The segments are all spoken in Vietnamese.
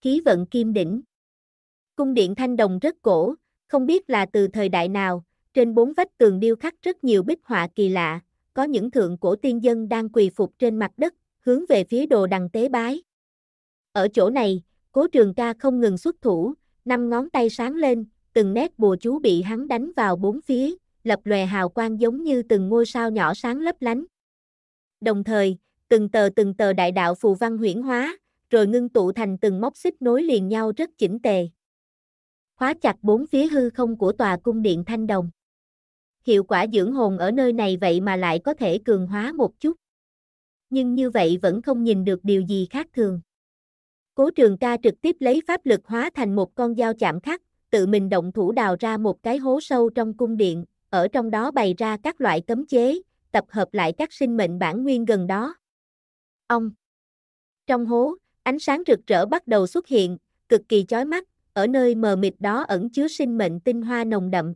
khí vận kim đỉnh. Cung điện thanh đồng rất cổ, không biết là từ thời đại nào, trên bốn vách tường điêu khắc rất nhiều bích họa kỳ lạ, có những thượng cổ tiên dân đang quỳ phục trên mặt đất, hướng về phía đồ đằng tế bái. Ở chỗ này, cố trường ca không ngừng xuất thủ, năm ngón tay sáng lên, từng nét bùa chú bị hắn đánh vào bốn phía, lập lòe hào quang giống như từng ngôi sao nhỏ sáng lấp lánh. Đồng thời, từng tờ từng tờ đại đạo phù văn huyển hóa, rồi ngưng tụ thành từng móc xích nối liền nhau rất chỉnh tề. Khóa chặt bốn phía hư không của tòa cung điện thanh đồng. Hiệu quả dưỡng hồn ở nơi này vậy mà lại có thể cường hóa một chút. Nhưng như vậy vẫn không nhìn được điều gì khác thường. Cố trường ca trực tiếp lấy pháp lực hóa thành một con dao chạm khắc, tự mình động thủ đào ra một cái hố sâu trong cung điện, ở trong đó bày ra các loại cấm chế, tập hợp lại các sinh mệnh bản nguyên gần đó. Ông Trong hố, Ánh sáng rực rỡ bắt đầu xuất hiện, cực kỳ chói mắt, ở nơi mờ mịt đó ẩn chứa sinh mệnh tinh hoa nồng đậm.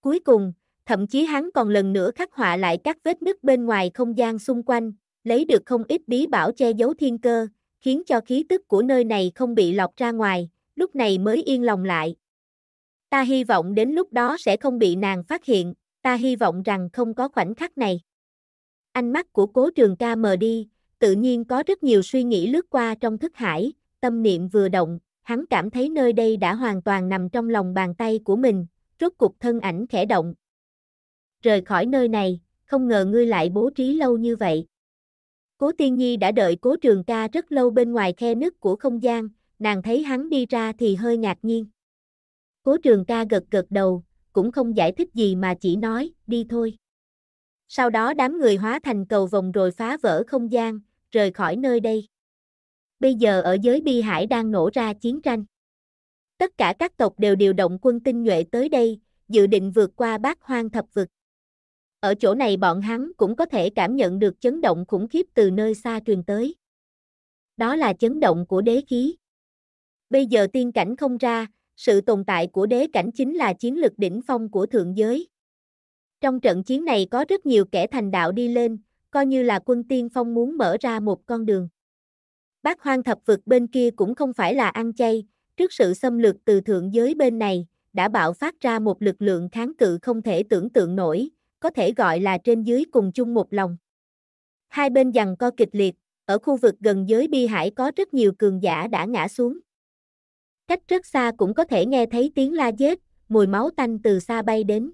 Cuối cùng, thậm chí hắn còn lần nữa khắc họa lại các vết nứt bên ngoài không gian xung quanh, lấy được không ít bí bảo che giấu thiên cơ, khiến cho khí tức của nơi này không bị lọc ra ngoài, lúc này mới yên lòng lại. Ta hy vọng đến lúc đó sẽ không bị nàng phát hiện, ta hy vọng rằng không có khoảnh khắc này. Ánh mắt của cố trường ca mờ đi, tự nhiên có rất nhiều suy nghĩ lướt qua trong thức hải, tâm niệm vừa động, hắn cảm thấy nơi đây đã hoàn toàn nằm trong lòng bàn tay của mình, rốt cục thân ảnh khẽ động. Rời khỏi nơi này, không ngờ ngươi lại bố trí lâu như vậy. Cố Tiên Nhi đã đợi Cố Trường Ca rất lâu bên ngoài khe nứt của không gian, nàng thấy hắn đi ra thì hơi ngạc nhiên. Cố Trường Ca gật gật đầu, cũng không giải thích gì mà chỉ nói, đi thôi. Sau đó đám người hóa thành cầu vòng rồi phá vỡ không gian, rời khỏi nơi đây. Bây giờ ở giới Bi Hải đang nổ ra chiến tranh. Tất cả các tộc đều điều động quân tinh nhuệ tới đây, dự định vượt qua bát hoang thập vực. Ở chỗ này bọn hắn cũng có thể cảm nhận được chấn động khủng khiếp từ nơi xa truyền tới. Đó là chấn động của đế khí. Bây giờ tiên cảnh không ra, sự tồn tại của đế cảnh chính là chiến lực đỉnh phong của thượng giới. Trong trận chiến này có rất nhiều kẻ thành đạo đi lên, coi như là quân tiên phong muốn mở ra một con đường. Bác hoang thập vực bên kia cũng không phải là ăn chay, trước sự xâm lược từ thượng giới bên này, đã bạo phát ra một lực lượng kháng cự không thể tưởng tượng nổi, có thể gọi là trên dưới cùng chung một lòng. Hai bên giằng co kịch liệt, ở khu vực gần giới bi hải có rất nhiều cường giả đã ngã xuống. Cách rất xa cũng có thể nghe thấy tiếng la giết, mùi máu tanh từ xa bay đến.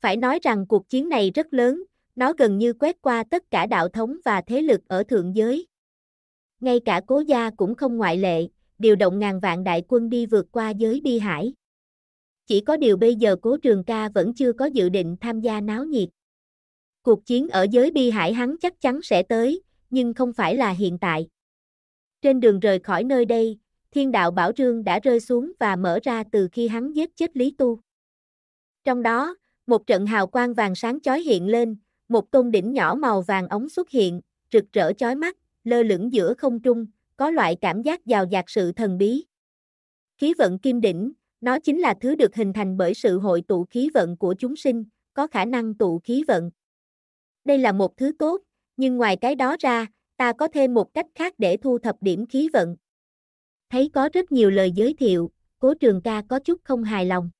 Phải nói rằng cuộc chiến này rất lớn, nó gần như quét qua tất cả đạo thống và thế lực ở thượng giới. Ngay cả cố gia cũng không ngoại lệ, điều động ngàn vạn đại quân đi vượt qua giới bi hải. Chỉ có điều bây giờ cố trường ca vẫn chưa có dự định tham gia náo nhiệt. Cuộc chiến ở giới bi hải hắn chắc chắn sẽ tới, nhưng không phải là hiện tại. Trên đường rời khỏi nơi đây, thiên đạo Bảo Trương đã rơi xuống và mở ra từ khi hắn giết chết Lý Tu. Trong đó, một trận hào quang vàng sáng chói hiện lên, một tôn đỉnh nhỏ màu vàng ống xuất hiện, rực rỡ chói mắt, lơ lửng giữa không trung, có loại cảm giác giàu dạt sự thần bí. Khí vận kim đỉnh, nó chính là thứ được hình thành bởi sự hội tụ khí vận của chúng sinh, có khả năng tụ khí vận. Đây là một thứ tốt, nhưng ngoài cái đó ra, ta có thêm một cách khác để thu thập điểm khí vận. Thấy có rất nhiều lời giới thiệu, cố trường ca có chút không hài lòng.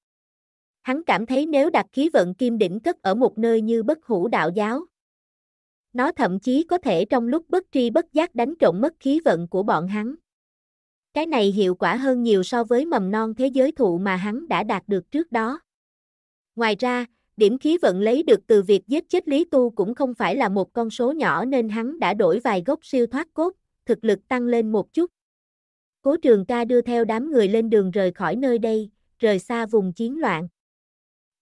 Hắn cảm thấy nếu đặt khí vận kim đỉnh cất ở một nơi như bất hủ đạo giáo, nó thậm chí có thể trong lúc bất tri bất giác đánh trộm mất khí vận của bọn hắn. Cái này hiệu quả hơn nhiều so với mầm non thế giới thụ mà hắn đã đạt được trước đó. Ngoài ra, điểm khí vận lấy được từ việc giết chết Lý Tu cũng không phải là một con số nhỏ nên hắn đã đổi vài gốc siêu thoát cốt, thực lực tăng lên một chút. Cố trường ca đưa theo đám người lên đường rời khỏi nơi đây, rời xa vùng chiến loạn.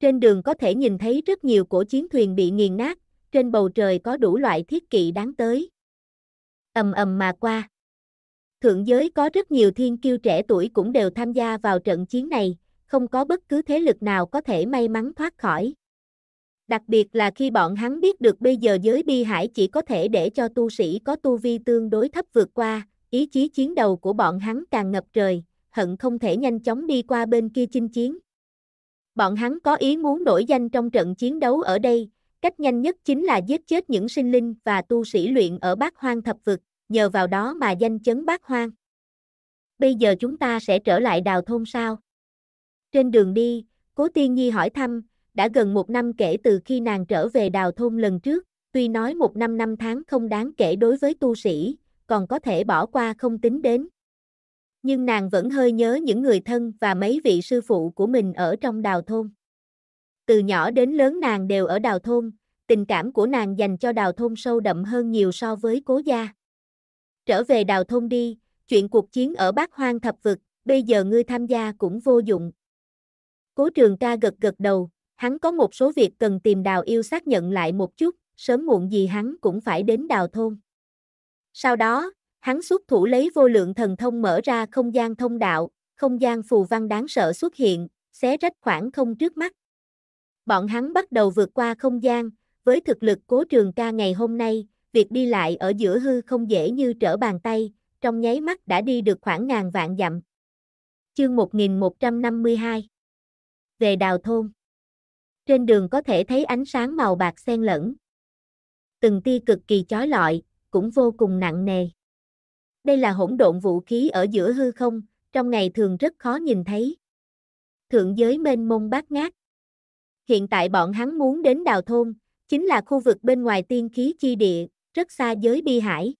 Trên đường có thể nhìn thấy rất nhiều cổ chiến thuyền bị nghiền nát, trên bầu trời có đủ loại thiết kỵ đáng tới. Ầm ầm mà qua. Thượng giới có rất nhiều thiên kiêu trẻ tuổi cũng đều tham gia vào trận chiến này, không có bất cứ thế lực nào có thể may mắn thoát khỏi. Đặc biệt là khi bọn hắn biết được bây giờ giới bi hải chỉ có thể để cho tu sĩ có tu vi tương đối thấp vượt qua, ý chí chiến đầu của bọn hắn càng ngập trời, hận không thể nhanh chóng đi qua bên kia chinh chiến. Bọn hắn có ý muốn đổi danh trong trận chiến đấu ở đây, cách nhanh nhất chính là giết chết những sinh linh và tu sĩ luyện ở bát hoang thập vực, nhờ vào đó mà danh chấn bát hoang. Bây giờ chúng ta sẽ trở lại đào thôn sao? Trên đường đi, Cố Tiên Nhi hỏi thăm, đã gần một năm kể từ khi nàng trở về đào thôn lần trước, tuy nói một năm năm tháng không đáng kể đối với tu sĩ, còn có thể bỏ qua không tính đến, nhưng nàng vẫn hơi nhớ những người thân và mấy vị sư phụ của mình ở trong đào thôn. Từ nhỏ đến lớn nàng đều ở đào thôn, tình cảm của nàng dành cho đào thôn sâu đậm hơn nhiều so với cố gia. Trở về đào thôn đi, chuyện cuộc chiến ở bát Hoang thập vực, bây giờ ngươi tham gia cũng vô dụng. Cố trường ca gật gật đầu, hắn có một số việc cần tìm đào yêu xác nhận lại một chút, sớm muộn gì hắn cũng phải đến đào thôn. Sau đó, hắn xuất thủ lấy vô lượng thần thông mở ra không gian thông đạo, không gian phù văn đáng sợ xuất hiện, xé rách khoảng không trước mắt. Bọn hắn bắt đầu vượt qua không gian, với thực lực cố trường ca ngày hôm nay, việc đi lại ở giữa hư không dễ như trở bàn tay, trong nháy mắt đã đi được khoảng ngàn vạn dặm. Chương 1152 Về đào thôn Trên đường có thể thấy ánh sáng màu bạc xen lẫn. Từng tia cực kỳ chói lọi, cũng vô cùng nặng nề đây là hỗn độn vũ khí ở giữa hư không, trong ngày thường rất khó nhìn thấy. Thượng giới mênh mông bát ngát. Hiện tại bọn hắn muốn đến đào thôn, chính là khu vực bên ngoài tiên khí chi địa, rất xa giới bi hải.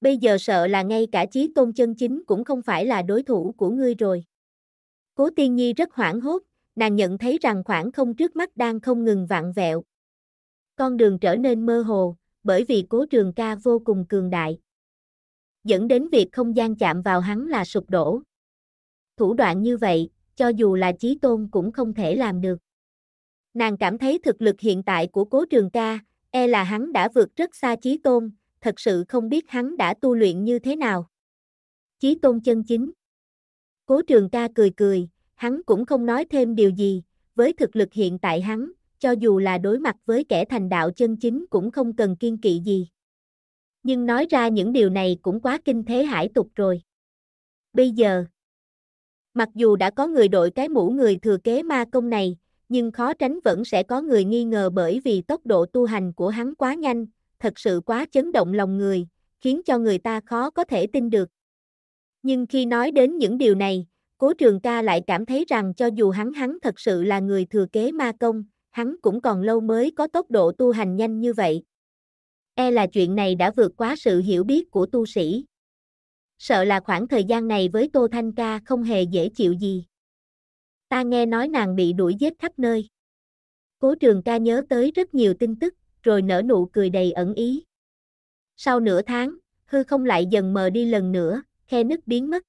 Bây giờ sợ là ngay cả chí tôn chân chính cũng không phải là đối thủ của ngươi rồi. Cố tiên nhi rất hoảng hốt, nàng nhận thấy rằng khoảng không trước mắt đang không ngừng vặn vẹo. Con đường trở nên mơ hồ, bởi vì cố trường ca vô cùng cường đại dẫn đến việc không gian chạm vào hắn là sụp đổ. Thủ đoạn như vậy, cho dù là trí tôn cũng không thể làm được. Nàng cảm thấy thực lực hiện tại của cố trường ca, e là hắn đã vượt rất xa trí tôn, thật sự không biết hắn đã tu luyện như thế nào. Chí tôn chân chính. Cố trường ca cười cười, hắn cũng không nói thêm điều gì, với thực lực hiện tại hắn, cho dù là đối mặt với kẻ thành đạo chân chính cũng không cần kiên kỵ gì nhưng nói ra những điều này cũng quá kinh thế hải tục rồi. Bây giờ, mặc dù đã có người đội cái mũ người thừa kế ma công này, nhưng khó tránh vẫn sẽ có người nghi ngờ bởi vì tốc độ tu hành của hắn quá nhanh, thật sự quá chấn động lòng người, khiến cho người ta khó có thể tin được. Nhưng khi nói đến những điều này, Cố Trường Ca lại cảm thấy rằng cho dù hắn hắn thật sự là người thừa kế ma công, hắn cũng còn lâu mới có tốc độ tu hành nhanh như vậy, e là chuyện này đã vượt quá sự hiểu biết của tu sĩ. Sợ là khoảng thời gian này với Tô Thanh Ca không hề dễ chịu gì. Ta nghe nói nàng bị đuổi giết khắp nơi. Cố trường ca nhớ tới rất nhiều tin tức, rồi nở nụ cười đầy ẩn ý. Sau nửa tháng, hư không lại dần mờ đi lần nữa, khe nứt biến mất.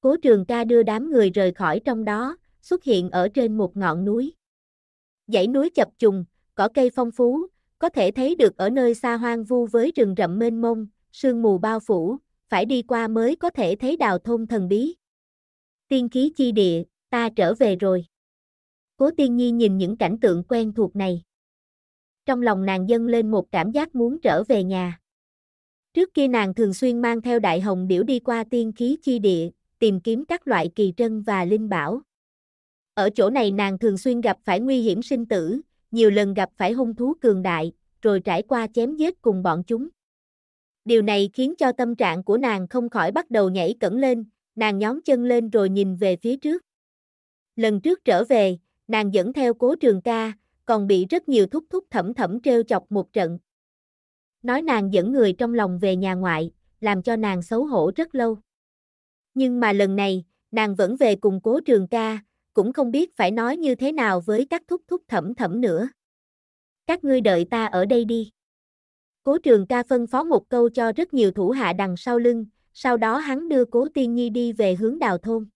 Cố trường ca đưa đám người rời khỏi trong đó, xuất hiện ở trên một ngọn núi. Dãy núi chập trùng, cỏ cây phong phú, có thể thấy được ở nơi xa hoang vu với rừng rậm mênh mông, sương mù bao phủ, phải đi qua mới có thể thấy đào thôn thần bí. Tiên khí chi địa, ta trở về rồi. Cố tiên nhi nhìn những cảnh tượng quen thuộc này. Trong lòng nàng dâng lên một cảm giác muốn trở về nhà. Trước kia nàng thường xuyên mang theo đại hồng điểu đi qua tiên khí chi địa, tìm kiếm các loại kỳ trân và linh bảo. Ở chỗ này nàng thường xuyên gặp phải nguy hiểm sinh tử, nhiều lần gặp phải hung thú cường đại, rồi trải qua chém giết cùng bọn chúng. Điều này khiến cho tâm trạng của nàng không khỏi bắt đầu nhảy cẩn lên, nàng nhóm chân lên rồi nhìn về phía trước. Lần trước trở về, nàng dẫn theo cố trường ca, còn bị rất nhiều thúc thúc thẩm thẩm trêu chọc một trận. Nói nàng dẫn người trong lòng về nhà ngoại, làm cho nàng xấu hổ rất lâu. Nhưng mà lần này, nàng vẫn về cùng cố trường ca, cũng không biết phải nói như thế nào với các thúc thúc thẩm thẩm nữa. Các ngươi đợi ta ở đây đi. Cố trường ca phân phó một câu cho rất nhiều thủ hạ đằng sau lưng, sau đó hắn đưa cố tiên nhi đi về hướng đào thôn.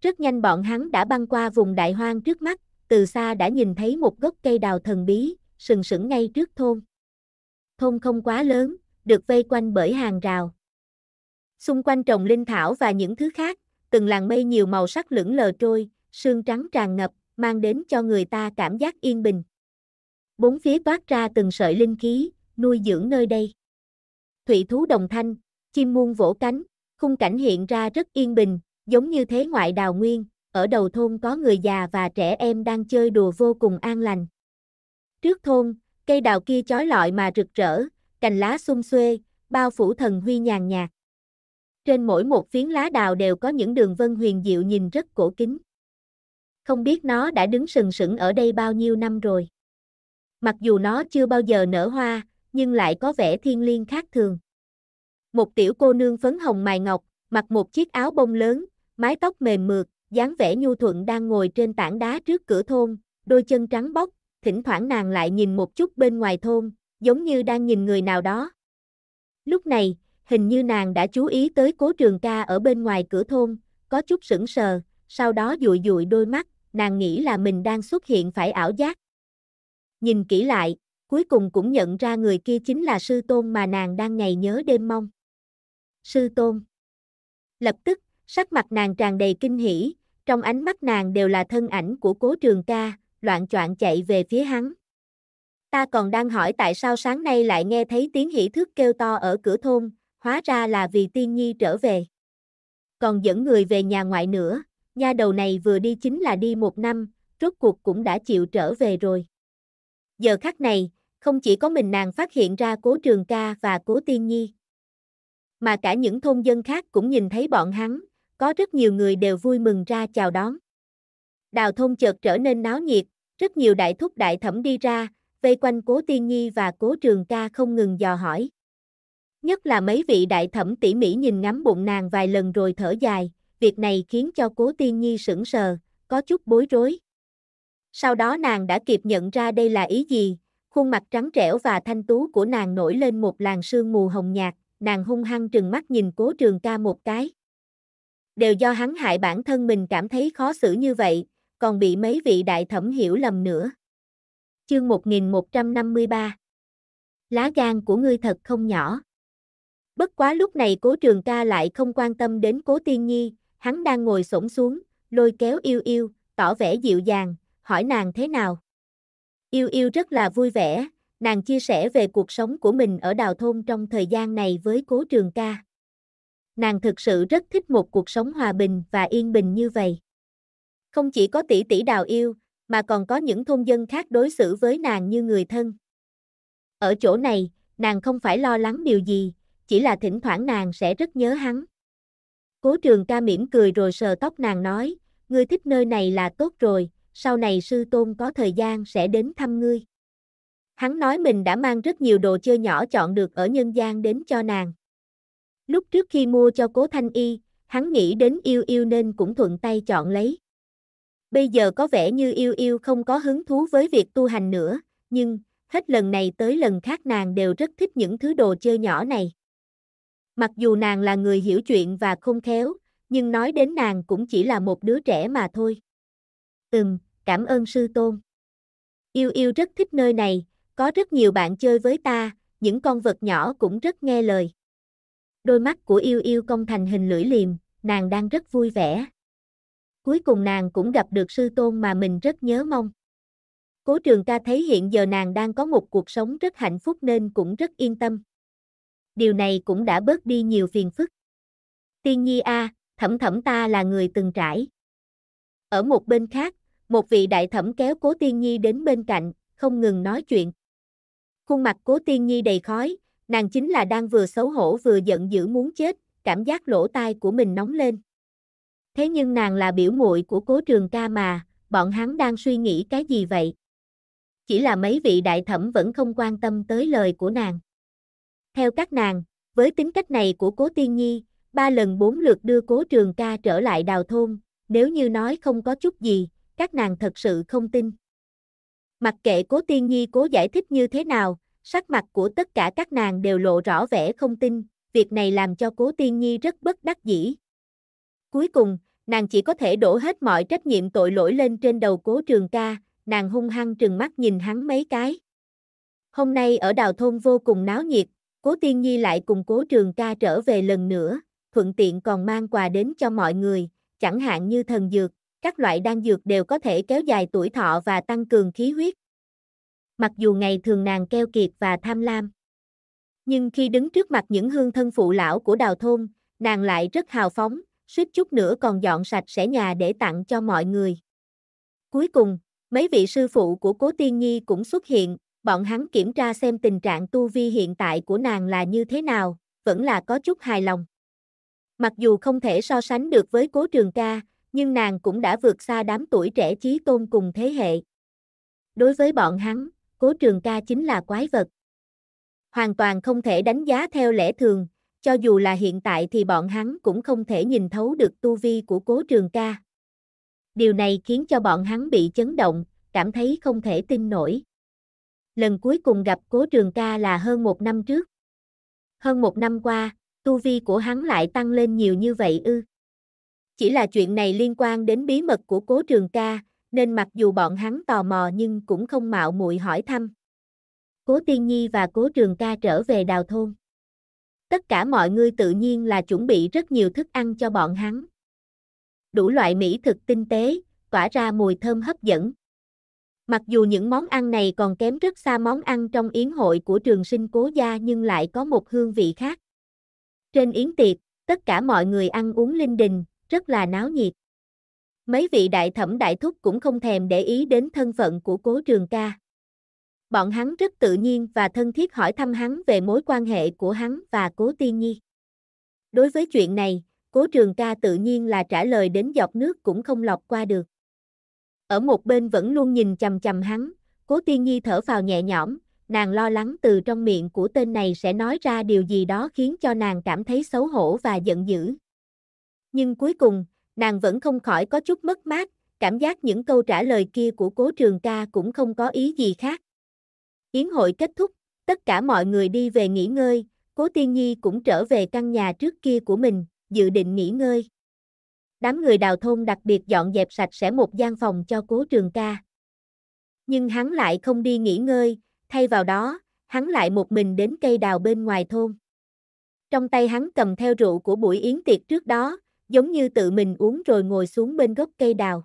Rất nhanh bọn hắn đã băng qua vùng đại hoang trước mắt, từ xa đã nhìn thấy một gốc cây đào thần bí, sừng sững ngay trước thôn. Thôn không quá lớn, được vây quanh bởi hàng rào. Xung quanh trồng linh thảo và những thứ khác, từng làng mây nhiều màu sắc lững lờ trôi, sương trắng tràn ngập, mang đến cho người ta cảm giác yên bình. Bốn phía toát ra từng sợi linh khí, nuôi dưỡng nơi đây. Thủy thú đồng thanh, chim muôn vỗ cánh, khung cảnh hiện ra rất yên bình, giống như thế ngoại đào nguyên, ở đầu thôn có người già và trẻ em đang chơi đùa vô cùng an lành. Trước thôn, cây đào kia chói lọi mà rực rỡ, cành lá xung xuê, bao phủ thần huy nhàn nhạt. Trên mỗi một phiến lá đào đều có những đường vân huyền diệu nhìn rất cổ kính không biết nó đã đứng sừng sững ở đây bao nhiêu năm rồi. Mặc dù nó chưa bao giờ nở hoa, nhưng lại có vẻ thiên liêng khác thường. Một tiểu cô nương phấn hồng mài ngọc, mặc một chiếc áo bông lớn, mái tóc mềm mượt, dáng vẻ nhu thuận đang ngồi trên tảng đá trước cửa thôn, đôi chân trắng bóc, thỉnh thoảng nàng lại nhìn một chút bên ngoài thôn, giống như đang nhìn người nào đó. Lúc này, hình như nàng đã chú ý tới cố trường ca ở bên ngoài cửa thôn, có chút sững sờ, sau đó dụi dụi đôi mắt, nàng nghĩ là mình đang xuất hiện phải ảo giác. Nhìn kỹ lại, cuối cùng cũng nhận ra người kia chính là sư tôn mà nàng đang ngày nhớ đêm mong. Sư tôn. Lập tức, sắc mặt nàng tràn đầy kinh hỉ, trong ánh mắt nàng đều là thân ảnh của cố trường ca, loạn choạng chạy về phía hắn. Ta còn đang hỏi tại sao sáng nay lại nghe thấy tiếng hỉ thức kêu to ở cửa thôn, hóa ra là vì tiên nhi trở về. Còn dẫn người về nhà ngoại nữa, Nha đầu này vừa đi chính là đi một năm, rốt cuộc cũng đã chịu trở về rồi. Giờ khắc này, không chỉ có mình nàng phát hiện ra cố trường ca và cố tiên nhi, mà cả những thôn dân khác cũng nhìn thấy bọn hắn, có rất nhiều người đều vui mừng ra chào đón. Đào thôn chợt trở nên náo nhiệt, rất nhiều đại thúc đại thẩm đi ra, vây quanh cố tiên nhi và cố trường ca không ngừng dò hỏi. Nhất là mấy vị đại thẩm tỉ mỉ nhìn ngắm bụng nàng vài lần rồi thở dài, việc này khiến cho cố tiên nhi sững sờ, có chút bối rối. Sau đó nàng đã kịp nhận ra đây là ý gì, khuôn mặt trắng trẻo và thanh tú của nàng nổi lên một làn sương mù hồng nhạt, nàng hung hăng trừng mắt nhìn cố trường ca một cái. Đều do hắn hại bản thân mình cảm thấy khó xử như vậy, còn bị mấy vị đại thẩm hiểu lầm nữa. Chương 1153 Lá gan của ngươi thật không nhỏ. Bất quá lúc này cố trường ca lại không quan tâm đến cố tiên nhi, hắn đang ngồi xổm xuống, lôi kéo yêu yêu, tỏ vẻ dịu dàng, hỏi nàng thế nào. Yêu yêu rất là vui vẻ, nàng chia sẻ về cuộc sống của mình ở đào thôn trong thời gian này với cố trường ca. Nàng thực sự rất thích một cuộc sống hòa bình và yên bình như vậy. Không chỉ có tỷ tỷ đào yêu, mà còn có những thôn dân khác đối xử với nàng như người thân. Ở chỗ này, nàng không phải lo lắng điều gì, chỉ là thỉnh thoảng nàng sẽ rất nhớ hắn. Cố trường ca mỉm cười rồi sờ tóc nàng nói, ngươi thích nơi này là tốt rồi, sau này sư tôn có thời gian sẽ đến thăm ngươi. Hắn nói mình đã mang rất nhiều đồ chơi nhỏ chọn được ở nhân gian đến cho nàng. Lúc trước khi mua cho cố thanh y, hắn nghĩ đến yêu yêu nên cũng thuận tay chọn lấy. Bây giờ có vẻ như yêu yêu không có hứng thú với việc tu hành nữa, nhưng, hết lần này tới lần khác nàng đều rất thích những thứ đồ chơi nhỏ này. Mặc dù nàng là người hiểu chuyện và không khéo, nhưng nói đến nàng cũng chỉ là một đứa trẻ mà thôi. Ừm, cảm ơn sư tôn. Yêu yêu rất thích nơi này, có rất nhiều bạn chơi với ta, những con vật nhỏ cũng rất nghe lời. Đôi mắt của yêu yêu cong thành hình lưỡi liềm, nàng đang rất vui vẻ. Cuối cùng nàng cũng gặp được sư tôn mà mình rất nhớ mong. Cố trường ca thấy hiện giờ nàng đang có một cuộc sống rất hạnh phúc nên cũng rất yên tâm điều này cũng đã bớt đi nhiều phiền phức. Tiên nhi a, à, thẩm thẩm ta là người từng trải. Ở một bên khác, một vị đại thẩm kéo cố tiên nhi đến bên cạnh, không ngừng nói chuyện. Khuôn mặt cố tiên nhi đầy khói, nàng chính là đang vừa xấu hổ vừa giận dữ muốn chết, cảm giác lỗ tai của mình nóng lên. Thế nhưng nàng là biểu muội của cố trường ca mà, bọn hắn đang suy nghĩ cái gì vậy? Chỉ là mấy vị đại thẩm vẫn không quan tâm tới lời của nàng. Theo các nàng, với tính cách này của Cố Tiên Nhi, ba lần bốn lượt đưa Cố Trường Ca trở lại đào thôn, nếu như nói không có chút gì, các nàng thật sự không tin. Mặc kệ Cố Tiên Nhi cố giải thích như thế nào, sắc mặt của tất cả các nàng đều lộ rõ vẻ không tin, việc này làm cho Cố Tiên Nhi rất bất đắc dĩ. Cuối cùng, nàng chỉ có thể đổ hết mọi trách nhiệm tội lỗi lên trên đầu Cố Trường Ca, nàng hung hăng trừng mắt nhìn hắn mấy cái. Hôm nay ở đào thôn vô cùng náo nhiệt, Cố Tiên Nhi lại cùng Cố Trường Ca trở về lần nữa, thuận tiện còn mang quà đến cho mọi người, chẳng hạn như thần dược, các loại đan dược đều có thể kéo dài tuổi thọ và tăng cường khí huyết. Mặc dù ngày thường nàng keo kiệt và tham lam, nhưng khi đứng trước mặt những hương thân phụ lão của đào thôn, nàng lại rất hào phóng, suýt chút nữa còn dọn sạch sẽ nhà để tặng cho mọi người. Cuối cùng, mấy vị sư phụ của Cố Tiên Nhi cũng xuất hiện, bọn hắn kiểm tra xem tình trạng tu vi hiện tại của nàng là như thế nào, vẫn là có chút hài lòng. Mặc dù không thể so sánh được với cố trường ca, nhưng nàng cũng đã vượt xa đám tuổi trẻ trí tôn cùng thế hệ. Đối với bọn hắn, cố trường ca chính là quái vật. Hoàn toàn không thể đánh giá theo lẽ thường, cho dù là hiện tại thì bọn hắn cũng không thể nhìn thấu được tu vi của cố trường ca. Điều này khiến cho bọn hắn bị chấn động, cảm thấy không thể tin nổi lần cuối cùng gặp cố trường ca là hơn một năm trước. Hơn một năm qua, tu vi của hắn lại tăng lên nhiều như vậy ư. Chỉ là chuyện này liên quan đến bí mật của cố trường ca, nên mặc dù bọn hắn tò mò nhưng cũng không mạo muội hỏi thăm. Cố Tiên Nhi và cố trường ca trở về đào thôn. Tất cả mọi người tự nhiên là chuẩn bị rất nhiều thức ăn cho bọn hắn. Đủ loại mỹ thực tinh tế, tỏa ra mùi thơm hấp dẫn. Mặc dù những món ăn này còn kém rất xa món ăn trong yến hội của trường sinh cố gia nhưng lại có một hương vị khác. Trên yến tiệc, tất cả mọi người ăn uống linh đình, rất là náo nhiệt. Mấy vị đại thẩm đại thúc cũng không thèm để ý đến thân phận của cố trường ca. Bọn hắn rất tự nhiên và thân thiết hỏi thăm hắn về mối quan hệ của hắn và cố tiên nhi. Đối với chuyện này, cố trường ca tự nhiên là trả lời đến giọt nước cũng không lọc qua được ở một bên vẫn luôn nhìn chằm chằm hắn, cố tiên nhi thở phào nhẹ nhõm, nàng lo lắng từ trong miệng của tên này sẽ nói ra điều gì đó khiến cho nàng cảm thấy xấu hổ và giận dữ. Nhưng cuối cùng, nàng vẫn không khỏi có chút mất mát, cảm giác những câu trả lời kia của cố trường ca cũng không có ý gì khác. Yến hội kết thúc, tất cả mọi người đi về nghỉ ngơi, cố tiên nhi cũng trở về căn nhà trước kia của mình, dự định nghỉ ngơi đám người đào thôn đặc biệt dọn dẹp sạch sẽ một gian phòng cho cố trường ca. Nhưng hắn lại không đi nghỉ ngơi, thay vào đó, hắn lại một mình đến cây đào bên ngoài thôn. Trong tay hắn cầm theo rượu của buổi yến tiệc trước đó, giống như tự mình uống rồi ngồi xuống bên gốc cây đào.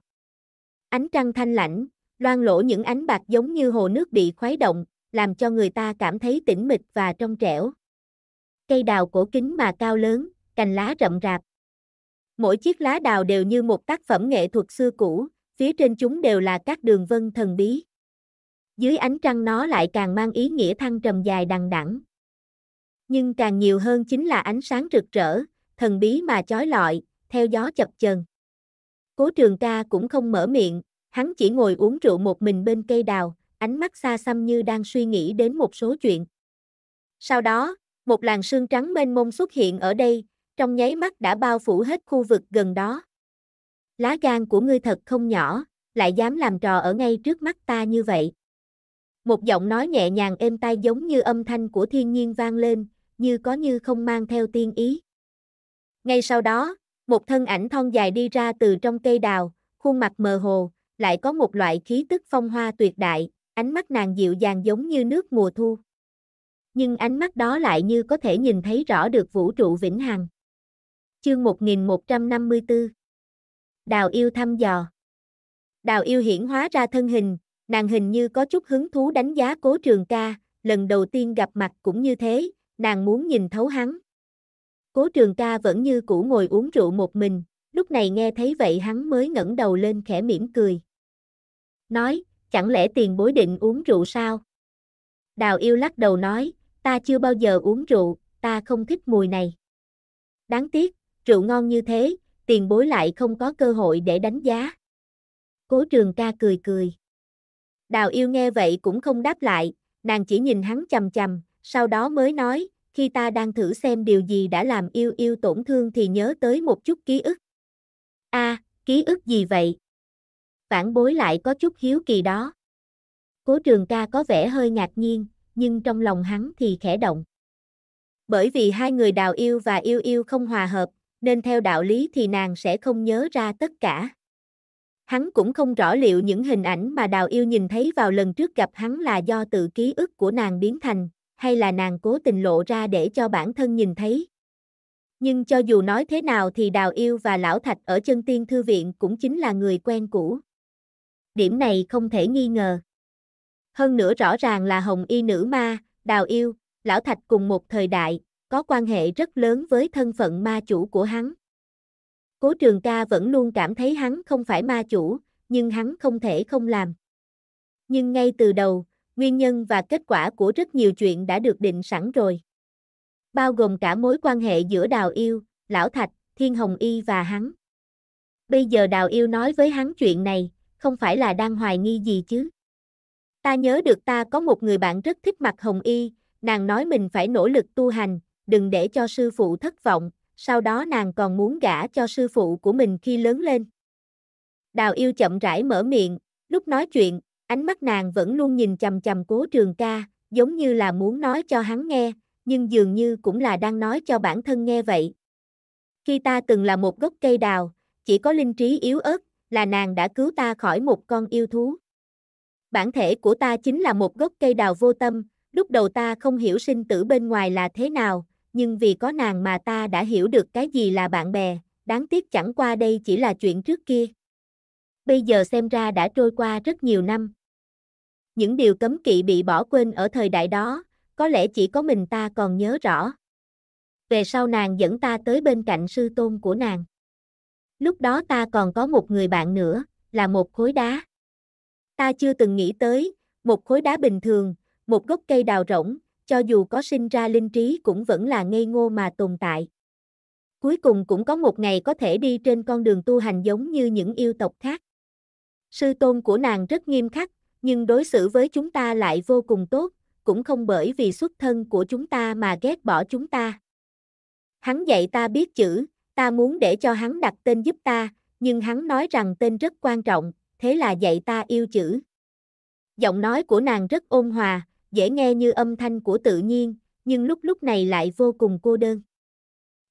Ánh trăng thanh lãnh, loan lỗ những ánh bạc giống như hồ nước bị khuấy động, làm cho người ta cảm thấy tĩnh mịch và trong trẻo. Cây đào cổ kính mà cao lớn, cành lá rậm rạp, Mỗi chiếc lá đào đều như một tác phẩm nghệ thuật xưa cũ, phía trên chúng đều là các đường vân thần bí. Dưới ánh trăng nó lại càng mang ý nghĩa thăng trầm dài đằng đẵng. Nhưng càng nhiều hơn chính là ánh sáng rực rỡ, thần bí mà chói lọi, theo gió chập chờn. Cố Trường Ca cũng không mở miệng, hắn chỉ ngồi uống rượu một mình bên cây đào, ánh mắt xa xăm như đang suy nghĩ đến một số chuyện. Sau đó, một làn sương trắng mênh mông xuất hiện ở đây, trong nháy mắt đã bao phủ hết khu vực gần đó. Lá gan của ngươi thật không nhỏ, lại dám làm trò ở ngay trước mắt ta như vậy. Một giọng nói nhẹ nhàng êm tai giống như âm thanh của thiên nhiên vang lên, như có như không mang theo tiên ý. Ngay sau đó, một thân ảnh thon dài đi ra từ trong cây đào, khuôn mặt mờ hồ, lại có một loại khí tức phong hoa tuyệt đại, ánh mắt nàng dịu dàng giống như nước mùa thu. Nhưng ánh mắt đó lại như có thể nhìn thấy rõ được vũ trụ vĩnh hằng. Chương 1154 Đào yêu thăm dò Đào yêu hiển hóa ra thân hình, nàng hình như có chút hứng thú đánh giá cố trường ca, lần đầu tiên gặp mặt cũng như thế, nàng muốn nhìn thấu hắn. Cố trường ca vẫn như cũ ngồi uống rượu một mình, lúc này nghe thấy vậy hắn mới ngẩng đầu lên khẽ mỉm cười. Nói, chẳng lẽ tiền bối định uống rượu sao? Đào yêu lắc đầu nói, ta chưa bao giờ uống rượu, ta không thích mùi này. Đáng tiếc, rượu ngon như thế, tiền bối lại không có cơ hội để đánh giá. Cố trường ca cười cười. Đào yêu nghe vậy cũng không đáp lại, nàng chỉ nhìn hắn chầm chầm, sau đó mới nói, khi ta đang thử xem điều gì đã làm yêu yêu tổn thương thì nhớ tới một chút ký ức. a ký ức gì vậy? Vãn bối lại có chút hiếu kỳ đó. Cố trường ca có vẻ hơi ngạc nhiên, nhưng trong lòng hắn thì khẽ động. Bởi vì hai người đào yêu và yêu yêu không hòa hợp, nên theo đạo lý thì nàng sẽ không nhớ ra tất cả. Hắn cũng không rõ liệu những hình ảnh mà Đào Yêu nhìn thấy vào lần trước gặp hắn là do tự ký ức của nàng biến thành, hay là nàng cố tình lộ ra để cho bản thân nhìn thấy. Nhưng cho dù nói thế nào thì Đào Yêu và Lão Thạch ở chân tiên thư viện cũng chính là người quen cũ. Điểm này không thể nghi ngờ. Hơn nữa rõ ràng là Hồng Y Nữ Ma, Đào Yêu, Lão Thạch cùng một thời đại, có quan hệ rất lớn với thân phận ma chủ của hắn. Cố trường ca vẫn luôn cảm thấy hắn không phải ma chủ, nhưng hắn không thể không làm. Nhưng ngay từ đầu, nguyên nhân và kết quả của rất nhiều chuyện đã được định sẵn rồi. Bao gồm cả mối quan hệ giữa đào yêu, lão thạch, thiên hồng y và hắn. Bây giờ đào yêu nói với hắn chuyện này, không phải là đang hoài nghi gì chứ. Ta nhớ được ta có một người bạn rất thích mặt hồng y, nàng nói mình phải nỗ lực tu hành, đừng để cho sư phụ thất vọng, sau đó nàng còn muốn gả cho sư phụ của mình khi lớn lên. Đào yêu chậm rãi mở miệng, lúc nói chuyện, ánh mắt nàng vẫn luôn nhìn chầm chầm cố trường ca, giống như là muốn nói cho hắn nghe, nhưng dường như cũng là đang nói cho bản thân nghe vậy. Khi ta từng là một gốc cây đào, chỉ có linh trí yếu ớt, là nàng đã cứu ta khỏi một con yêu thú. Bản thể của ta chính là một gốc cây đào vô tâm, lúc đầu ta không hiểu sinh tử bên ngoài là thế nào, nhưng vì có nàng mà ta đã hiểu được cái gì là bạn bè, đáng tiếc chẳng qua đây chỉ là chuyện trước kia. Bây giờ xem ra đã trôi qua rất nhiều năm. Những điều cấm kỵ bị bỏ quên ở thời đại đó, có lẽ chỉ có mình ta còn nhớ rõ. Về sau nàng dẫn ta tới bên cạnh sư tôn của nàng. Lúc đó ta còn có một người bạn nữa, là một khối đá. Ta chưa từng nghĩ tới, một khối đá bình thường, một gốc cây đào rỗng, cho dù có sinh ra linh trí cũng vẫn là ngây ngô mà tồn tại. Cuối cùng cũng có một ngày có thể đi trên con đường tu hành giống như những yêu tộc khác. Sư tôn của nàng rất nghiêm khắc, nhưng đối xử với chúng ta lại vô cùng tốt, cũng không bởi vì xuất thân của chúng ta mà ghét bỏ chúng ta. Hắn dạy ta biết chữ, ta muốn để cho hắn đặt tên giúp ta, nhưng hắn nói rằng tên rất quan trọng, thế là dạy ta yêu chữ. Giọng nói của nàng rất ôn hòa, dễ nghe như âm thanh của tự nhiên, nhưng lúc lúc này lại vô cùng cô đơn.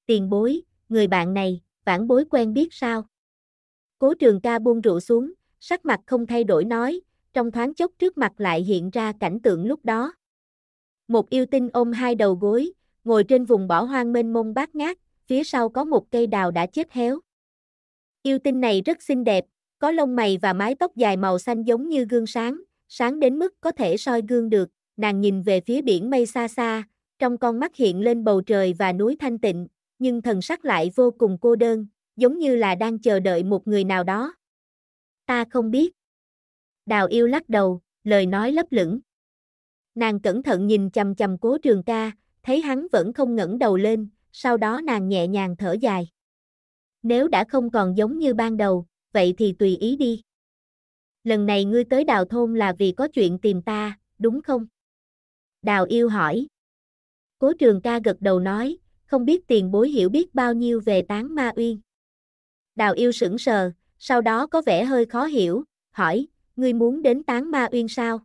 Tiền bối, người bạn này, vãn bối quen biết sao? Cố trường ca buông rượu xuống, sắc mặt không thay đổi nói, trong thoáng chốc trước mặt lại hiện ra cảnh tượng lúc đó. Một yêu tinh ôm hai đầu gối, ngồi trên vùng bỏ hoang mênh mông bát ngát, phía sau có một cây đào đã chết héo. Yêu tinh này rất xinh đẹp, có lông mày và mái tóc dài màu xanh giống như gương sáng, sáng đến mức có thể soi gương được, nàng nhìn về phía biển mây xa xa, trong con mắt hiện lên bầu trời và núi thanh tịnh, nhưng thần sắc lại vô cùng cô đơn, giống như là đang chờ đợi một người nào đó. Ta không biết. Đào yêu lắc đầu, lời nói lấp lửng. Nàng cẩn thận nhìn chầm chầm cố trường ca, thấy hắn vẫn không ngẩng đầu lên, sau đó nàng nhẹ nhàng thở dài. Nếu đã không còn giống như ban đầu, vậy thì tùy ý đi. Lần này ngươi tới đào thôn là vì có chuyện tìm ta, đúng không? Đào yêu hỏi. Cố trường ca gật đầu nói, không biết tiền bối hiểu biết bao nhiêu về tán ma uyên. Đào yêu sững sờ, sau đó có vẻ hơi khó hiểu, hỏi, ngươi muốn đến tán ma uyên sao?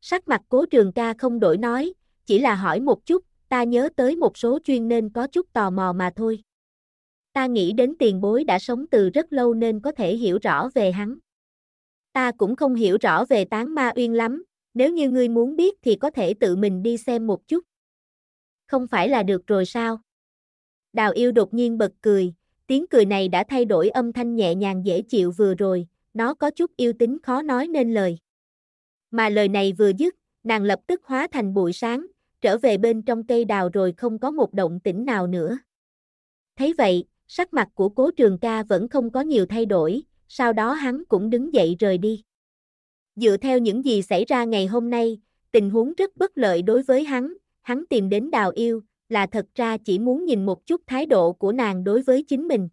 Sắc mặt cố trường ca không đổi nói, chỉ là hỏi một chút, ta nhớ tới một số chuyên nên có chút tò mò mà thôi. Ta nghĩ đến tiền bối đã sống từ rất lâu nên có thể hiểu rõ về hắn. Ta cũng không hiểu rõ về tán ma uyên lắm, nếu như ngươi muốn biết thì có thể tự mình đi xem một chút. Không phải là được rồi sao? Đào yêu đột nhiên bật cười, tiếng cười này đã thay đổi âm thanh nhẹ nhàng dễ chịu vừa rồi, nó có chút yêu tính khó nói nên lời. Mà lời này vừa dứt, nàng lập tức hóa thành bụi sáng, trở về bên trong cây đào rồi không có một động tĩnh nào nữa. Thấy vậy, sắc mặt của cố trường ca vẫn không có nhiều thay đổi, sau đó hắn cũng đứng dậy rời đi. Dựa theo những gì xảy ra ngày hôm nay, tình huống rất bất lợi đối với hắn, hắn tìm đến đào yêu, là thật ra chỉ muốn nhìn một chút thái độ của nàng đối với chính mình.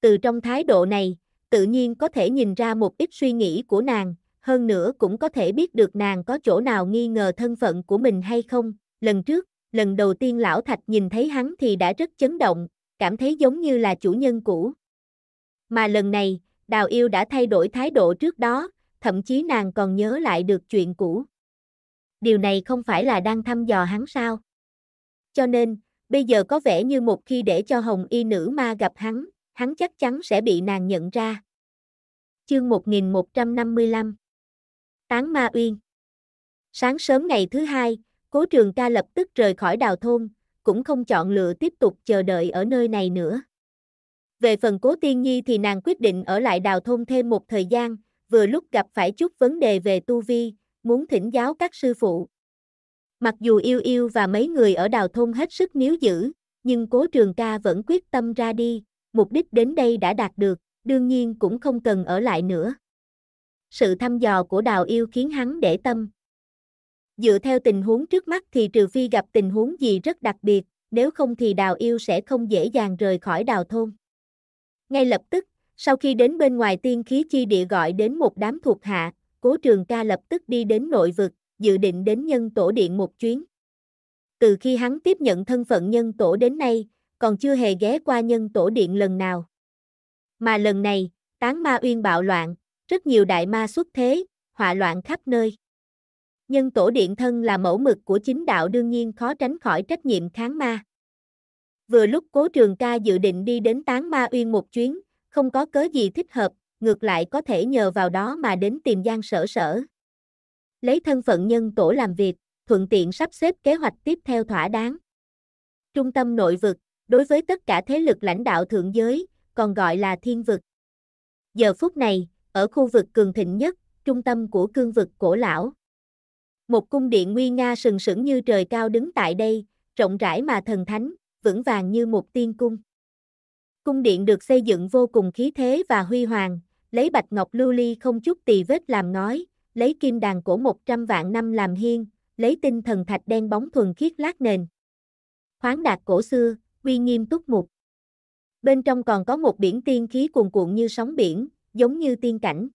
Từ trong thái độ này, tự nhiên có thể nhìn ra một ít suy nghĩ của nàng, hơn nữa cũng có thể biết được nàng có chỗ nào nghi ngờ thân phận của mình hay không. Lần trước, lần đầu tiên lão thạch nhìn thấy hắn thì đã rất chấn động, cảm thấy giống như là chủ nhân cũ. Mà lần này, đào yêu đã thay đổi thái độ trước đó, thậm chí nàng còn nhớ lại được chuyện cũ. Điều này không phải là đang thăm dò hắn sao? Cho nên, bây giờ có vẻ như một khi để cho hồng y nữ ma gặp hắn, hắn chắc chắn sẽ bị nàng nhận ra. Chương 1155 Tán Ma Uyên Sáng sớm ngày thứ hai, cố trường ca lập tức rời khỏi đào thôn, cũng không chọn lựa tiếp tục chờ đợi ở nơi này nữa. Về phần cố tiên nhi thì nàng quyết định ở lại đào thôn thêm một thời gian, vừa lúc gặp phải chút vấn đề về tu vi, muốn thỉnh giáo các sư phụ. Mặc dù yêu yêu và mấy người ở đào thôn hết sức níu giữ, nhưng cố trường ca vẫn quyết tâm ra đi, mục đích đến đây đã đạt được, đương nhiên cũng không cần ở lại nữa. Sự thăm dò của đào yêu khiến hắn để tâm. Dựa theo tình huống trước mắt thì trừ phi gặp tình huống gì rất đặc biệt, nếu không thì đào yêu sẽ không dễ dàng rời khỏi đào thôn. Ngay lập tức, sau khi đến bên ngoài tiên khí chi địa gọi đến một đám thuộc hạ, cố trường ca lập tức đi đến nội vực, dự định đến nhân tổ điện một chuyến. Từ khi hắn tiếp nhận thân phận nhân tổ đến nay, còn chưa hề ghé qua nhân tổ điện lần nào. Mà lần này, tán ma uyên bạo loạn, rất nhiều đại ma xuất thế, họa loạn khắp nơi. Nhân tổ điện thân là mẫu mực của chính đạo đương nhiên khó tránh khỏi trách nhiệm kháng ma. Vừa lúc cố trường ca dự định đi đến tán ma uyên một chuyến, không có cớ gì thích hợp, ngược lại có thể nhờ vào đó mà đến tìm Giang Sở Sở. Lấy thân phận nhân tổ làm việc, thuận tiện sắp xếp kế hoạch tiếp theo thỏa đáng. Trung tâm nội vực, đối với tất cả thế lực lãnh đạo thượng giới, còn gọi là thiên vực. Giờ phút này, ở khu vực cường thịnh nhất, trung tâm của cương vực cổ lão. Một cung điện nguy nga sừng sững như trời cao đứng tại đây, rộng rãi mà thần thánh, vững vàng như một tiên cung. Cung điện được xây dựng vô cùng khí thế và huy hoàng, lấy bạch ngọc lưu ly không chút tỳ vết làm nói, lấy kim đàn cổ 100 vạn năm làm hiên, lấy tinh thần thạch đen bóng thuần khiết lát nền. Khoáng đạt cổ xưa, uy nghiêm túc mục. Bên trong còn có một biển tiên khí cuồn cuộn như sóng biển, giống như tiên cảnh.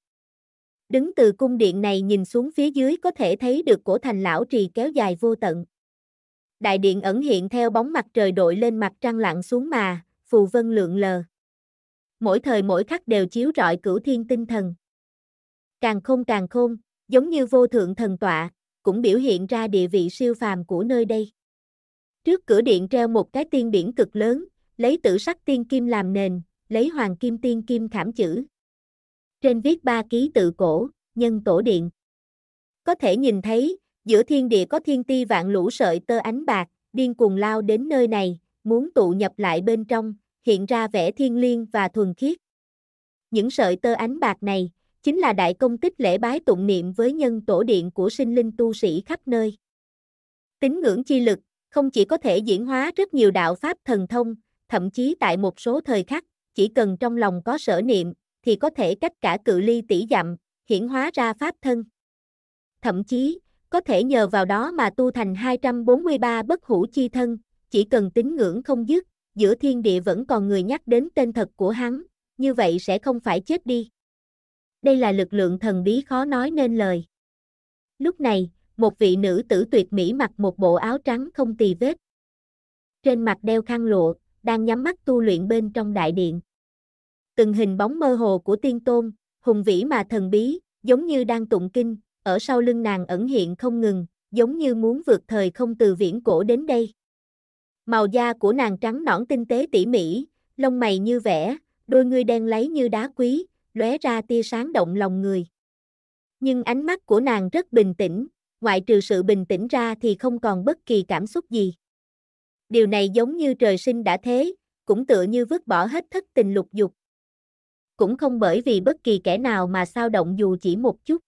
Đứng từ cung điện này nhìn xuống phía dưới có thể thấy được cổ thành lão trì kéo dài vô tận. Đại điện ẩn hiện theo bóng mặt trời đội lên mặt trăng lặn xuống mà, phù vân lượng lờ. Mỗi thời mỗi khắc đều chiếu rọi cửu thiên tinh thần. Càng không càng khôn, giống như vô thượng thần tọa, cũng biểu hiện ra địa vị siêu phàm của nơi đây. Trước cửa điện treo một cái tiên biển cực lớn, lấy tử sắc tiên kim làm nền, lấy hoàng kim tiên kim khảm chữ. Trên viết ba ký tự cổ, nhân tổ điện. Có thể nhìn thấy, giữa thiên địa có thiên ti vạn lũ sợi tơ ánh bạc, điên cuồng lao đến nơi này, muốn tụ nhập lại bên trong, hiện ra vẻ thiên liêng và thuần khiết. Những sợi tơ ánh bạc này, chính là đại công tích lễ bái tụng niệm với nhân tổ điện của sinh linh tu sĩ khắp nơi. Tín ngưỡng chi lực, không chỉ có thể diễn hóa rất nhiều đạo pháp thần thông, thậm chí tại một số thời khắc, chỉ cần trong lòng có sở niệm, thì có thể cách cả cự ly tỷ dặm, hiển hóa ra pháp thân. Thậm chí, có thể nhờ vào đó mà tu thành 243 bất hủ chi thân, chỉ cần tín ngưỡng không dứt, giữa thiên địa vẫn còn người nhắc đến tên thật của hắn, như vậy sẽ không phải chết đi. Đây là lực lượng thần bí khó nói nên lời. Lúc này, một vị nữ tử tuyệt mỹ mặc một bộ áo trắng không tì vết. Trên mặt đeo khăn lụa, đang nhắm mắt tu luyện bên trong đại điện. Từng hình bóng mơ hồ của tiên tôn, hùng vĩ mà thần bí, giống như đang tụng kinh, ở sau lưng nàng ẩn hiện không ngừng, giống như muốn vượt thời không từ viễn cổ đến đây. Màu da của nàng trắng nõn tinh tế tỉ mỉ, lông mày như vẽ, đôi ngươi đen lấy như đá quý, lóe ra tia sáng động lòng người. Nhưng ánh mắt của nàng rất bình tĩnh, ngoại trừ sự bình tĩnh ra thì không còn bất kỳ cảm xúc gì. Điều này giống như trời sinh đã thế, cũng tựa như vứt bỏ hết thất tình lục dục. Cũng không bởi vì bất kỳ kẻ nào mà sao động dù chỉ một chút.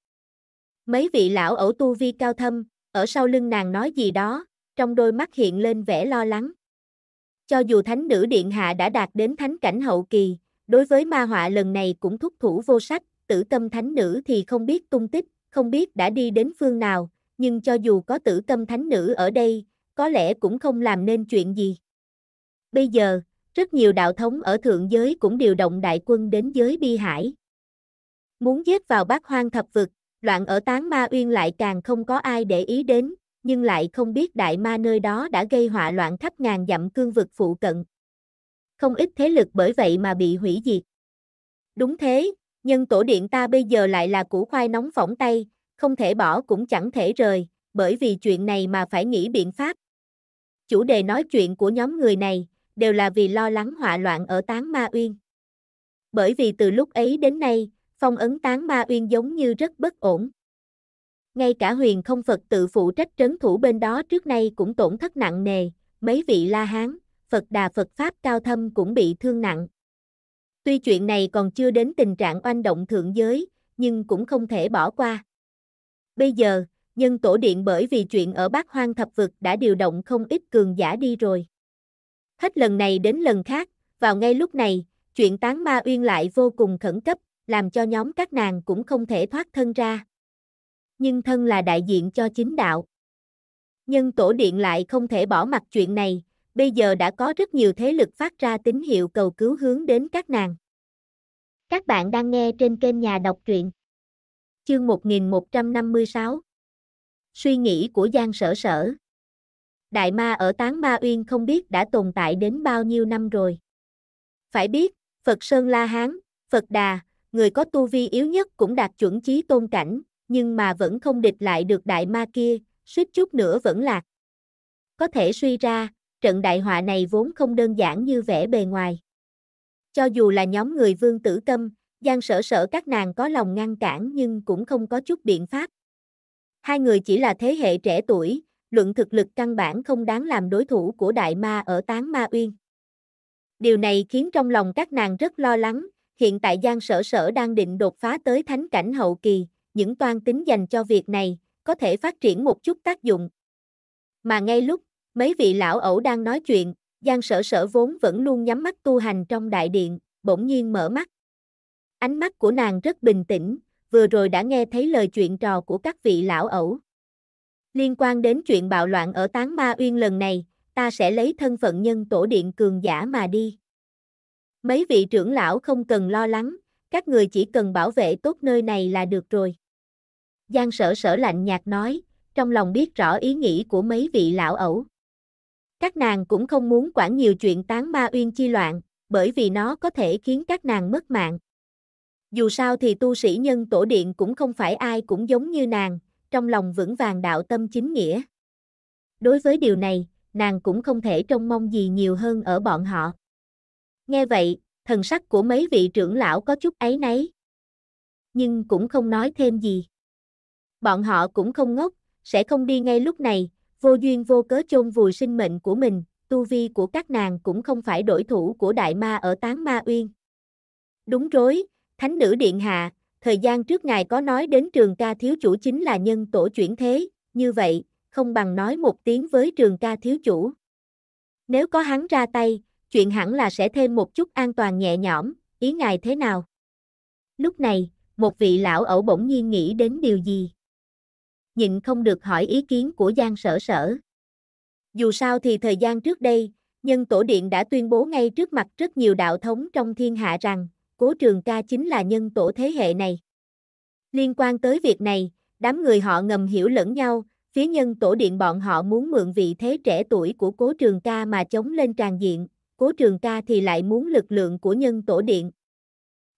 Mấy vị lão ẩu tu vi cao thâm, ở sau lưng nàng nói gì đó, trong đôi mắt hiện lên vẻ lo lắng. Cho dù thánh nữ điện hạ đã đạt đến thánh cảnh hậu kỳ, đối với ma họa lần này cũng thúc thủ vô sách, tử tâm thánh nữ thì không biết tung tích, không biết đã đi đến phương nào, nhưng cho dù có tử tâm thánh nữ ở đây, có lẽ cũng không làm nên chuyện gì. Bây giờ, rất nhiều đạo thống ở thượng giới cũng điều động đại quân đến giới bi hải. Muốn giết vào bát hoang thập vực, loạn ở tán ma uyên lại càng không có ai để ý đến, nhưng lại không biết đại ma nơi đó đã gây họa loạn khắp ngàn dặm cương vực phụ cận. Không ít thế lực bởi vậy mà bị hủy diệt. Đúng thế, nhân tổ điện ta bây giờ lại là củ khoai nóng phỏng tay, không thể bỏ cũng chẳng thể rời, bởi vì chuyện này mà phải nghĩ biện pháp. Chủ đề nói chuyện của nhóm người này, đều là vì lo lắng họa loạn ở Tán Ma Uyên. Bởi vì từ lúc ấy đến nay, phong ấn Tán Ma Uyên giống như rất bất ổn ngay cả huyền không Phật tự phụ trách trấn thủ bên đó trước nay cũng tổn thất nặng nề, mấy vị La Hán, Phật Đà Phật Pháp cao thâm cũng bị thương nặng. Tuy chuyện này còn chưa đến tình trạng oanh động thượng giới, nhưng cũng không thể bỏ qua. Bây giờ, nhân tổ điện bởi vì chuyện ở Bắc Hoang Thập Vực đã điều động không ít cường giả đi rồi. Hết lần này đến lần khác, vào ngay lúc này, chuyện tán ma uyên lại vô cùng khẩn cấp, làm cho nhóm các nàng cũng không thể thoát thân ra nhưng thân là đại diện cho chính đạo. Nhân tổ điện lại không thể bỏ mặc chuyện này, bây giờ đã có rất nhiều thế lực phát ra tín hiệu cầu cứu hướng đến các nàng. Các bạn đang nghe trên kênh Nhà đọc truyện. Chương 1156 Suy nghĩ của Giang Sở Sở Đại ma ở Tán Ma Uyên không biết đã tồn tại đến bao nhiêu năm rồi. Phải biết, Phật Sơn La Hán, Phật Đà, người có tu vi yếu nhất cũng đạt chuẩn chí tôn cảnh, nhưng mà vẫn không địch lại được đại ma kia, suýt chút nữa vẫn lạc. Có thể suy ra, trận đại họa này vốn không đơn giản như vẻ bề ngoài. Cho dù là nhóm người vương tử tâm, gian sở sở các nàng có lòng ngăn cản nhưng cũng không có chút biện pháp. Hai người chỉ là thế hệ trẻ tuổi, luận thực lực căn bản không đáng làm đối thủ của đại ma ở Tán Ma Uyên. Điều này khiến trong lòng các nàng rất lo lắng, hiện tại gian sở sở đang định đột phá tới thánh cảnh hậu kỳ, những toan tính dành cho việc này có thể phát triển một chút tác dụng. Mà ngay lúc mấy vị lão ẩu đang nói chuyện, Giang Sở Sở vốn vẫn luôn nhắm mắt tu hành trong đại điện, bỗng nhiên mở mắt. Ánh mắt của nàng rất bình tĩnh, vừa rồi đã nghe thấy lời chuyện trò của các vị lão ẩu. Liên quan đến chuyện bạo loạn ở Tán Ma Uyên lần này, ta sẽ lấy thân phận nhân tổ điện cường giả mà đi. Mấy vị trưởng lão không cần lo lắng, các người chỉ cần bảo vệ tốt nơi này là được rồi. Giang sở sở lạnh nhạt nói, trong lòng biết rõ ý nghĩ của mấy vị lão ẩu. Các nàng cũng không muốn quản nhiều chuyện tán ma uyên chi loạn, bởi vì nó có thể khiến các nàng mất mạng. Dù sao thì tu sĩ nhân tổ điện cũng không phải ai cũng giống như nàng, trong lòng vững vàng đạo tâm chính nghĩa. Đối với điều này, nàng cũng không thể trông mong gì nhiều hơn ở bọn họ. Nghe vậy, thần sắc của mấy vị trưởng lão có chút ấy nấy. Nhưng cũng không nói thêm gì. Bọn họ cũng không ngốc, sẽ không đi ngay lúc này, vô duyên vô cớ chôn vùi sinh mệnh của mình, tu vi của các nàng cũng không phải đối thủ của đại ma ở Tán Ma Uyên. Đúng rối, Thánh nữ Điện Hạ, thời gian trước ngài có nói đến trường ca thiếu chủ chính là nhân tổ chuyển thế, như vậy, không bằng nói một tiếng với trường ca thiếu chủ. Nếu có hắn ra tay, chuyện hẳn là sẽ thêm một chút an toàn nhẹ nhõm, ý ngài thế nào? Lúc này, một vị lão ẩu bỗng nhiên nghĩ đến điều gì? nhịn không được hỏi ý kiến của Giang Sở Sở. Dù sao thì thời gian trước đây, nhân tổ điện đã tuyên bố ngay trước mặt rất nhiều đạo thống trong thiên hạ rằng, cố trường ca chính là nhân tổ thế hệ này. Liên quan tới việc này, đám người họ ngầm hiểu lẫn nhau, phía nhân tổ điện bọn họ muốn mượn vị thế trẻ tuổi của cố trường ca mà chống lên tràn diện, cố trường ca thì lại muốn lực lượng của nhân tổ điện.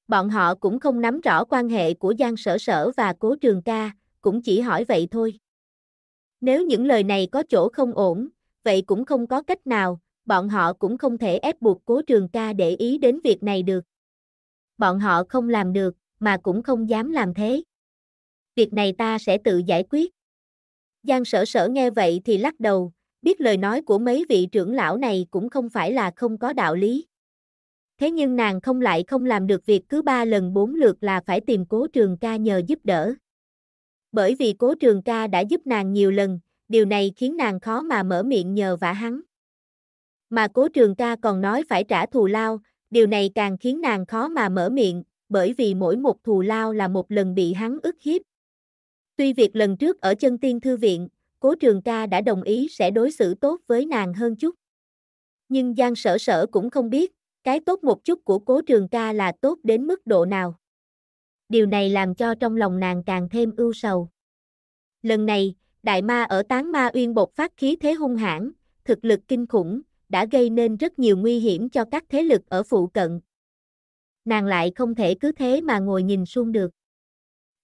Bọn họ cũng không nắm rõ quan hệ của Giang Sở Sở và cố trường ca, cũng chỉ hỏi vậy thôi. Nếu những lời này có chỗ không ổn, vậy cũng không có cách nào, bọn họ cũng không thể ép buộc cố trường ca để ý đến việc này được. Bọn họ không làm được, mà cũng không dám làm thế. Việc này ta sẽ tự giải quyết. Giang sở sở nghe vậy thì lắc đầu, biết lời nói của mấy vị trưởng lão này cũng không phải là không có đạo lý. Thế nhưng nàng không lại không làm được việc cứ ba lần bốn lượt là phải tìm cố trường ca nhờ giúp đỡ bởi vì cố trường ca đã giúp nàng nhiều lần, điều này khiến nàng khó mà mở miệng nhờ vả hắn. Mà cố trường ca còn nói phải trả thù lao, điều này càng khiến nàng khó mà mở miệng, bởi vì mỗi một thù lao là một lần bị hắn ức hiếp. Tuy việc lần trước ở chân tiên thư viện, cố trường ca đã đồng ý sẽ đối xử tốt với nàng hơn chút. Nhưng Giang sở sở cũng không biết, cái tốt một chút của cố trường ca là tốt đến mức độ nào điều này làm cho trong lòng nàng càng thêm ưu sầu. Lần này, đại ma ở tán ma uyên bột phát khí thế hung hãn, thực lực kinh khủng, đã gây nên rất nhiều nguy hiểm cho các thế lực ở phụ cận. Nàng lại không thể cứ thế mà ngồi nhìn xuông được.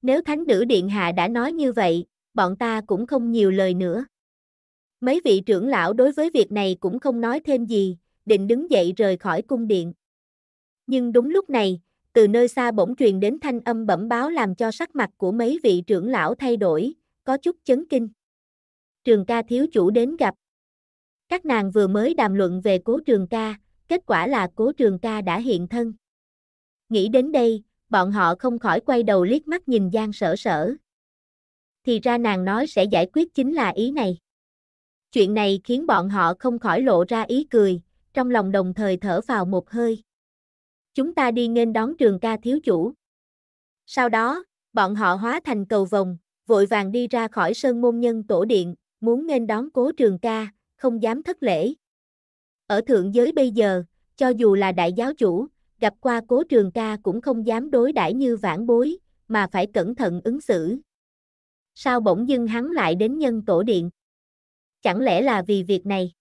Nếu thánh nữ điện hạ đã nói như vậy, bọn ta cũng không nhiều lời nữa. Mấy vị trưởng lão đối với việc này cũng không nói thêm gì, định đứng dậy rời khỏi cung điện. Nhưng đúng lúc này, từ nơi xa bỗng truyền đến thanh âm bẩm báo làm cho sắc mặt của mấy vị trưởng lão thay đổi, có chút chấn kinh. Trường ca thiếu chủ đến gặp. Các nàng vừa mới đàm luận về cố trường ca, kết quả là cố trường ca đã hiện thân. Nghĩ đến đây, bọn họ không khỏi quay đầu liếc mắt nhìn Giang sở sở. Thì ra nàng nói sẽ giải quyết chính là ý này. Chuyện này khiến bọn họ không khỏi lộ ra ý cười, trong lòng đồng thời thở vào một hơi chúng ta đi nghênh đón trường ca thiếu chủ. Sau đó, bọn họ hóa thành cầu vòng, vội vàng đi ra khỏi sơn môn nhân tổ điện, muốn nghênh đón cố trường ca, không dám thất lễ. Ở thượng giới bây giờ, cho dù là đại giáo chủ, gặp qua cố trường ca cũng không dám đối đãi như vãn bối, mà phải cẩn thận ứng xử. Sao bỗng dưng hắn lại đến nhân tổ điện? Chẳng lẽ là vì việc này?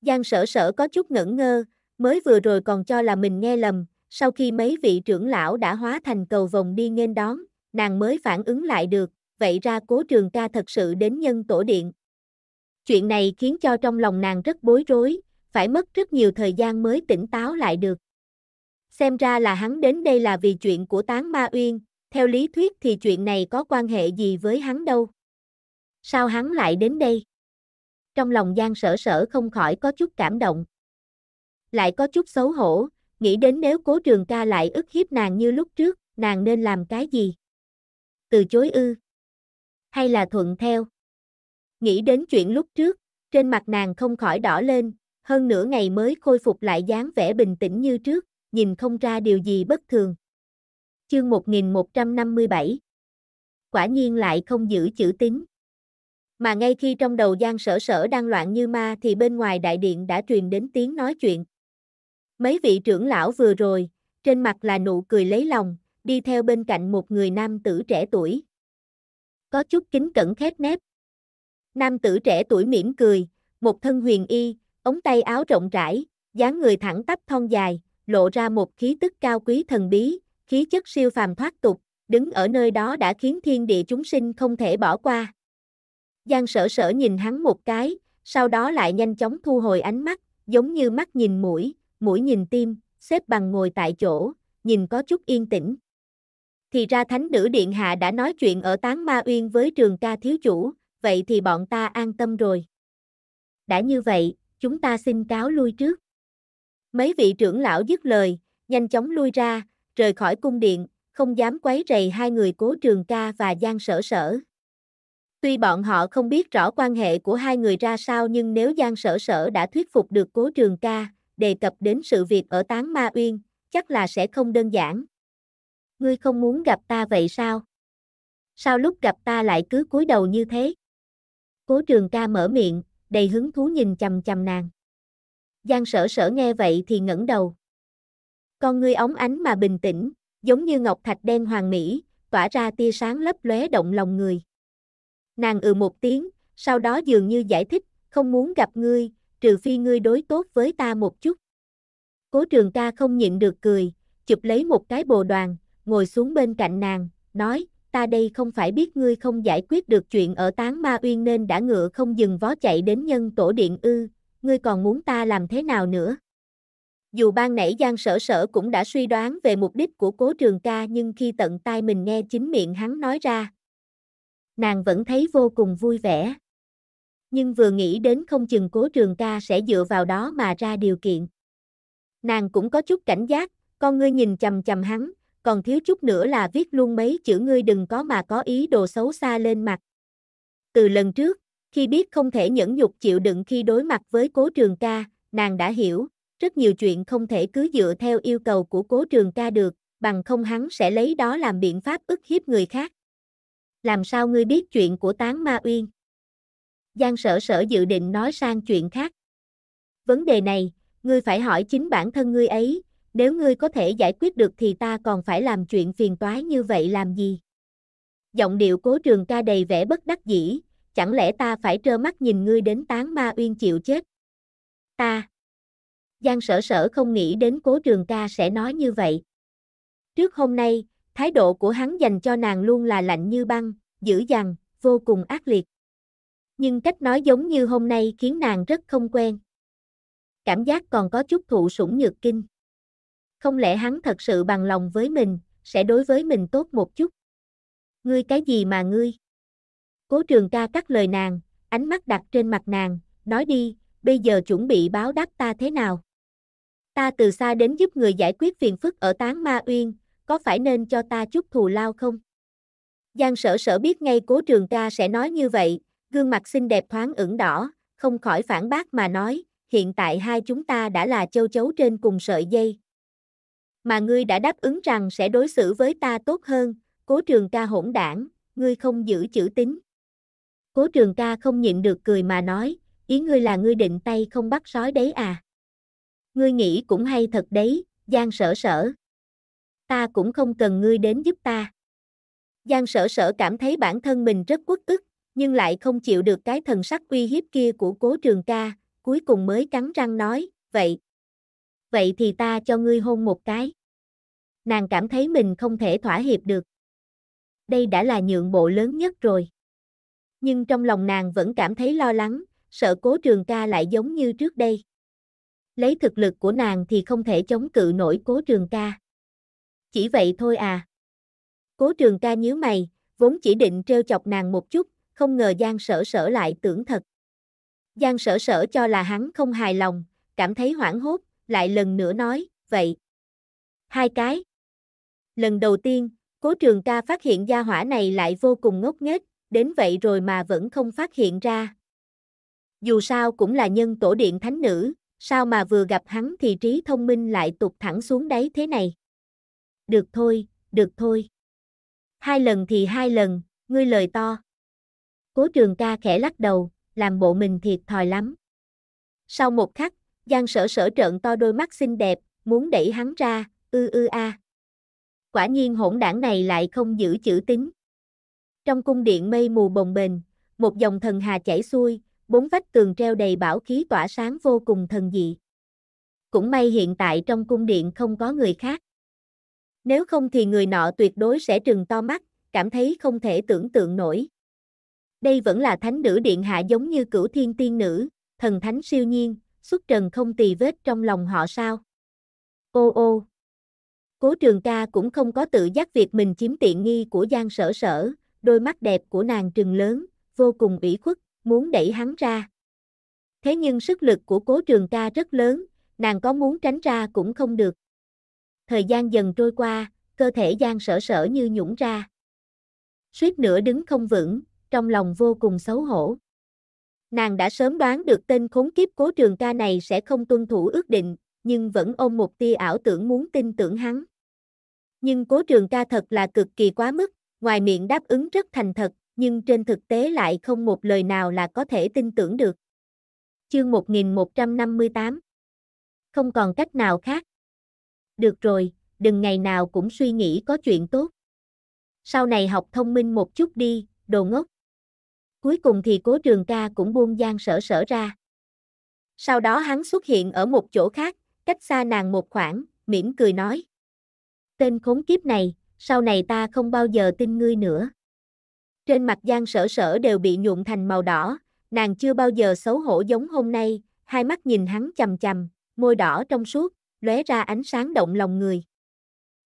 Giang sở sở có chút ngẩn ngơ, mới vừa rồi còn cho là mình nghe lầm, sau khi mấy vị trưởng lão đã hóa thành cầu vòng đi nghênh đón, nàng mới phản ứng lại được, vậy ra cố trường ca thật sự đến nhân tổ điện. Chuyện này khiến cho trong lòng nàng rất bối rối, phải mất rất nhiều thời gian mới tỉnh táo lại được. Xem ra là hắn đến đây là vì chuyện của tán ma uyên, theo lý thuyết thì chuyện này có quan hệ gì với hắn đâu. Sao hắn lại đến đây? Trong lòng Giang sở sở không khỏi có chút cảm động lại có chút xấu hổ, nghĩ đến nếu cố trường ca lại ức hiếp nàng như lúc trước, nàng nên làm cái gì? Từ chối ư? Hay là thuận theo? Nghĩ đến chuyện lúc trước, trên mặt nàng không khỏi đỏ lên, hơn nửa ngày mới khôi phục lại dáng vẻ bình tĩnh như trước, nhìn không ra điều gì bất thường. Chương 1157 Quả nhiên lại không giữ chữ tính, Mà ngay khi trong đầu Giang Sở Sở đang loạn như ma thì bên ngoài đại điện đã truyền đến tiếng nói chuyện, Mấy vị trưởng lão vừa rồi, trên mặt là nụ cười lấy lòng, đi theo bên cạnh một người nam tử trẻ tuổi. Có chút kính cẩn khép nép. Nam tử trẻ tuổi mỉm cười, một thân huyền y, ống tay áo rộng rãi, dáng người thẳng tắp thon dài, lộ ra một khí tức cao quý thần bí, khí chất siêu phàm thoát tục, đứng ở nơi đó đã khiến thiên địa chúng sinh không thể bỏ qua. Giang sở sở nhìn hắn một cái, sau đó lại nhanh chóng thu hồi ánh mắt, giống như mắt nhìn mũi, mũi nhìn tim, xếp bằng ngồi tại chỗ, nhìn có chút yên tĩnh. Thì ra thánh nữ điện hạ đã nói chuyện ở tán ma uyên với trường ca thiếu chủ, vậy thì bọn ta an tâm rồi. Đã như vậy, chúng ta xin cáo lui trước. Mấy vị trưởng lão dứt lời, nhanh chóng lui ra, rời khỏi cung điện, không dám quấy rầy hai người cố trường ca và giang sở sở. Tuy bọn họ không biết rõ quan hệ của hai người ra sao nhưng nếu Giang Sở Sở đã thuyết phục được Cố Trường Ca, đề cập đến sự việc ở Tán Ma Uyên, chắc là sẽ không đơn giản. Ngươi không muốn gặp ta vậy sao? Sao lúc gặp ta lại cứ cúi đầu như thế? Cố trường ca mở miệng, đầy hứng thú nhìn chầm chầm nàng. Giang sở sở nghe vậy thì ngẩng đầu. Con ngươi óng ánh mà bình tĩnh, giống như ngọc thạch đen hoàng mỹ, tỏa ra tia sáng lấp lóe động lòng người. Nàng ừ một tiếng, sau đó dường như giải thích, không muốn gặp ngươi, trừ phi ngươi đối tốt với ta một chút. Cố trường ca không nhịn được cười, chụp lấy một cái bồ đoàn, ngồi xuống bên cạnh nàng, nói, ta đây không phải biết ngươi không giải quyết được chuyện ở tán ma uyên nên đã ngựa không dừng vó chạy đến nhân tổ điện ư, ngươi còn muốn ta làm thế nào nữa? Dù ban nãy Giang Sở Sở cũng đã suy đoán về mục đích của cố trường ca nhưng khi tận tai mình nghe chính miệng hắn nói ra, nàng vẫn thấy vô cùng vui vẻ nhưng vừa nghĩ đến không chừng cố trường ca sẽ dựa vào đó mà ra điều kiện. Nàng cũng có chút cảnh giác, con ngươi nhìn chầm chầm hắn, còn thiếu chút nữa là viết luôn mấy chữ ngươi đừng có mà có ý đồ xấu xa lên mặt. Từ lần trước, khi biết không thể nhẫn nhục chịu đựng khi đối mặt với cố trường ca, nàng đã hiểu, rất nhiều chuyện không thể cứ dựa theo yêu cầu của cố trường ca được, bằng không hắn sẽ lấy đó làm biện pháp ức hiếp người khác. Làm sao ngươi biết chuyện của tán ma uyên? Giang sở sở dự định nói sang chuyện khác. Vấn đề này, ngươi phải hỏi chính bản thân ngươi ấy, nếu ngươi có thể giải quyết được thì ta còn phải làm chuyện phiền toái như vậy làm gì? Giọng điệu cố trường ca đầy vẻ bất đắc dĩ, chẳng lẽ ta phải trơ mắt nhìn ngươi đến tán ma uyên chịu chết? Ta! Giang sở sở không nghĩ đến cố trường ca sẽ nói như vậy. Trước hôm nay, thái độ của hắn dành cho nàng luôn là lạnh như băng, dữ dằn, vô cùng ác liệt nhưng cách nói giống như hôm nay khiến nàng rất không quen. Cảm giác còn có chút thụ sủng nhược kinh. Không lẽ hắn thật sự bằng lòng với mình, sẽ đối với mình tốt một chút. Ngươi cái gì mà ngươi? Cố trường ca cắt lời nàng, ánh mắt đặt trên mặt nàng, nói đi, bây giờ chuẩn bị báo đáp ta thế nào? Ta từ xa đến giúp người giải quyết phiền phức ở Tán Ma Uyên, có phải nên cho ta chút thù lao không? Giang sở sở biết ngay cố trường ca sẽ nói như vậy, gương mặt xinh đẹp thoáng ửng đỏ, không khỏi phản bác mà nói, hiện tại hai chúng ta đã là châu chấu trên cùng sợi dây. Mà ngươi đã đáp ứng rằng sẽ đối xử với ta tốt hơn, cố trường ca hỗn đảng, ngươi không giữ chữ tín. Cố trường ca không nhịn được cười mà nói, ý ngươi là ngươi định tay không bắt sói đấy à. Ngươi nghĩ cũng hay thật đấy, Giang sở sở. Ta cũng không cần ngươi đến giúp ta. Giang sở sở cảm thấy bản thân mình rất quất ức, nhưng lại không chịu được cái thần sắc uy hiếp kia của cố trường ca, cuối cùng mới cắn răng nói, vậy. Vậy thì ta cho ngươi hôn một cái. Nàng cảm thấy mình không thể thỏa hiệp được. Đây đã là nhượng bộ lớn nhất rồi. Nhưng trong lòng nàng vẫn cảm thấy lo lắng, sợ cố trường ca lại giống như trước đây. Lấy thực lực của nàng thì không thể chống cự nổi cố trường ca. Chỉ vậy thôi à. Cố trường ca nhíu mày, vốn chỉ định trêu chọc nàng một chút, không ngờ Giang Sở Sở lại tưởng thật. Giang Sở Sở cho là hắn không hài lòng, cảm thấy hoảng hốt, lại lần nữa nói, vậy. Hai cái. Lần đầu tiên, cố trường ca phát hiện gia hỏa này lại vô cùng ngốc nghếch, đến vậy rồi mà vẫn không phát hiện ra. Dù sao cũng là nhân tổ điện thánh nữ, sao mà vừa gặp hắn thì trí thông minh lại tụt thẳng xuống đáy thế này. Được thôi, được thôi. Hai lần thì hai lần, ngươi lời to. Cố trường ca khẽ lắc đầu, làm bộ mình thiệt thòi lắm. Sau một khắc, Giang sở sở trợn to đôi mắt xinh đẹp, muốn đẩy hắn ra, ư ư a. Quả nhiên hỗn đảng này lại không giữ chữ tính. Trong cung điện mây mù bồng bềnh, một dòng thần hà chảy xuôi, bốn vách tường treo đầy bảo khí tỏa sáng vô cùng thần dị. Cũng may hiện tại trong cung điện không có người khác. Nếu không thì người nọ tuyệt đối sẽ trừng to mắt, cảm thấy không thể tưởng tượng nổi đây vẫn là thánh nữ điện hạ giống như cửu thiên tiên nữ, thần thánh siêu nhiên, xuất trần không tì vết trong lòng họ sao. Ô ô! Cố trường ca cũng không có tự giác việc mình chiếm tiện nghi của Giang sở sở, đôi mắt đẹp của nàng trừng lớn, vô cùng ủy khuất, muốn đẩy hắn ra. Thế nhưng sức lực của cố trường ca rất lớn, nàng có muốn tránh ra cũng không được. Thời gian dần trôi qua, cơ thể Giang sở sở như nhũng ra. Suýt nữa đứng không vững, trong lòng vô cùng xấu hổ. Nàng đã sớm đoán được tên khốn kiếp cố trường ca này sẽ không tuân thủ ước định, nhưng vẫn ôm một tia ảo tưởng muốn tin tưởng hắn. Nhưng cố trường ca thật là cực kỳ quá mức, ngoài miệng đáp ứng rất thành thật, nhưng trên thực tế lại không một lời nào là có thể tin tưởng được. Chương 1158 Không còn cách nào khác. Được rồi, đừng ngày nào cũng suy nghĩ có chuyện tốt. Sau này học thông minh một chút đi, đồ ngốc. Cuối cùng thì cố trường ca cũng buông giang sở sở ra. Sau đó hắn xuất hiện ở một chỗ khác, cách xa nàng một khoảng, mỉm cười nói. Tên khốn kiếp này, sau này ta không bao giờ tin ngươi nữa. Trên mặt Giang sở sở đều bị nhuộm thành màu đỏ, nàng chưa bao giờ xấu hổ giống hôm nay, hai mắt nhìn hắn chầm chầm, môi đỏ trong suốt, lóe ra ánh sáng động lòng người.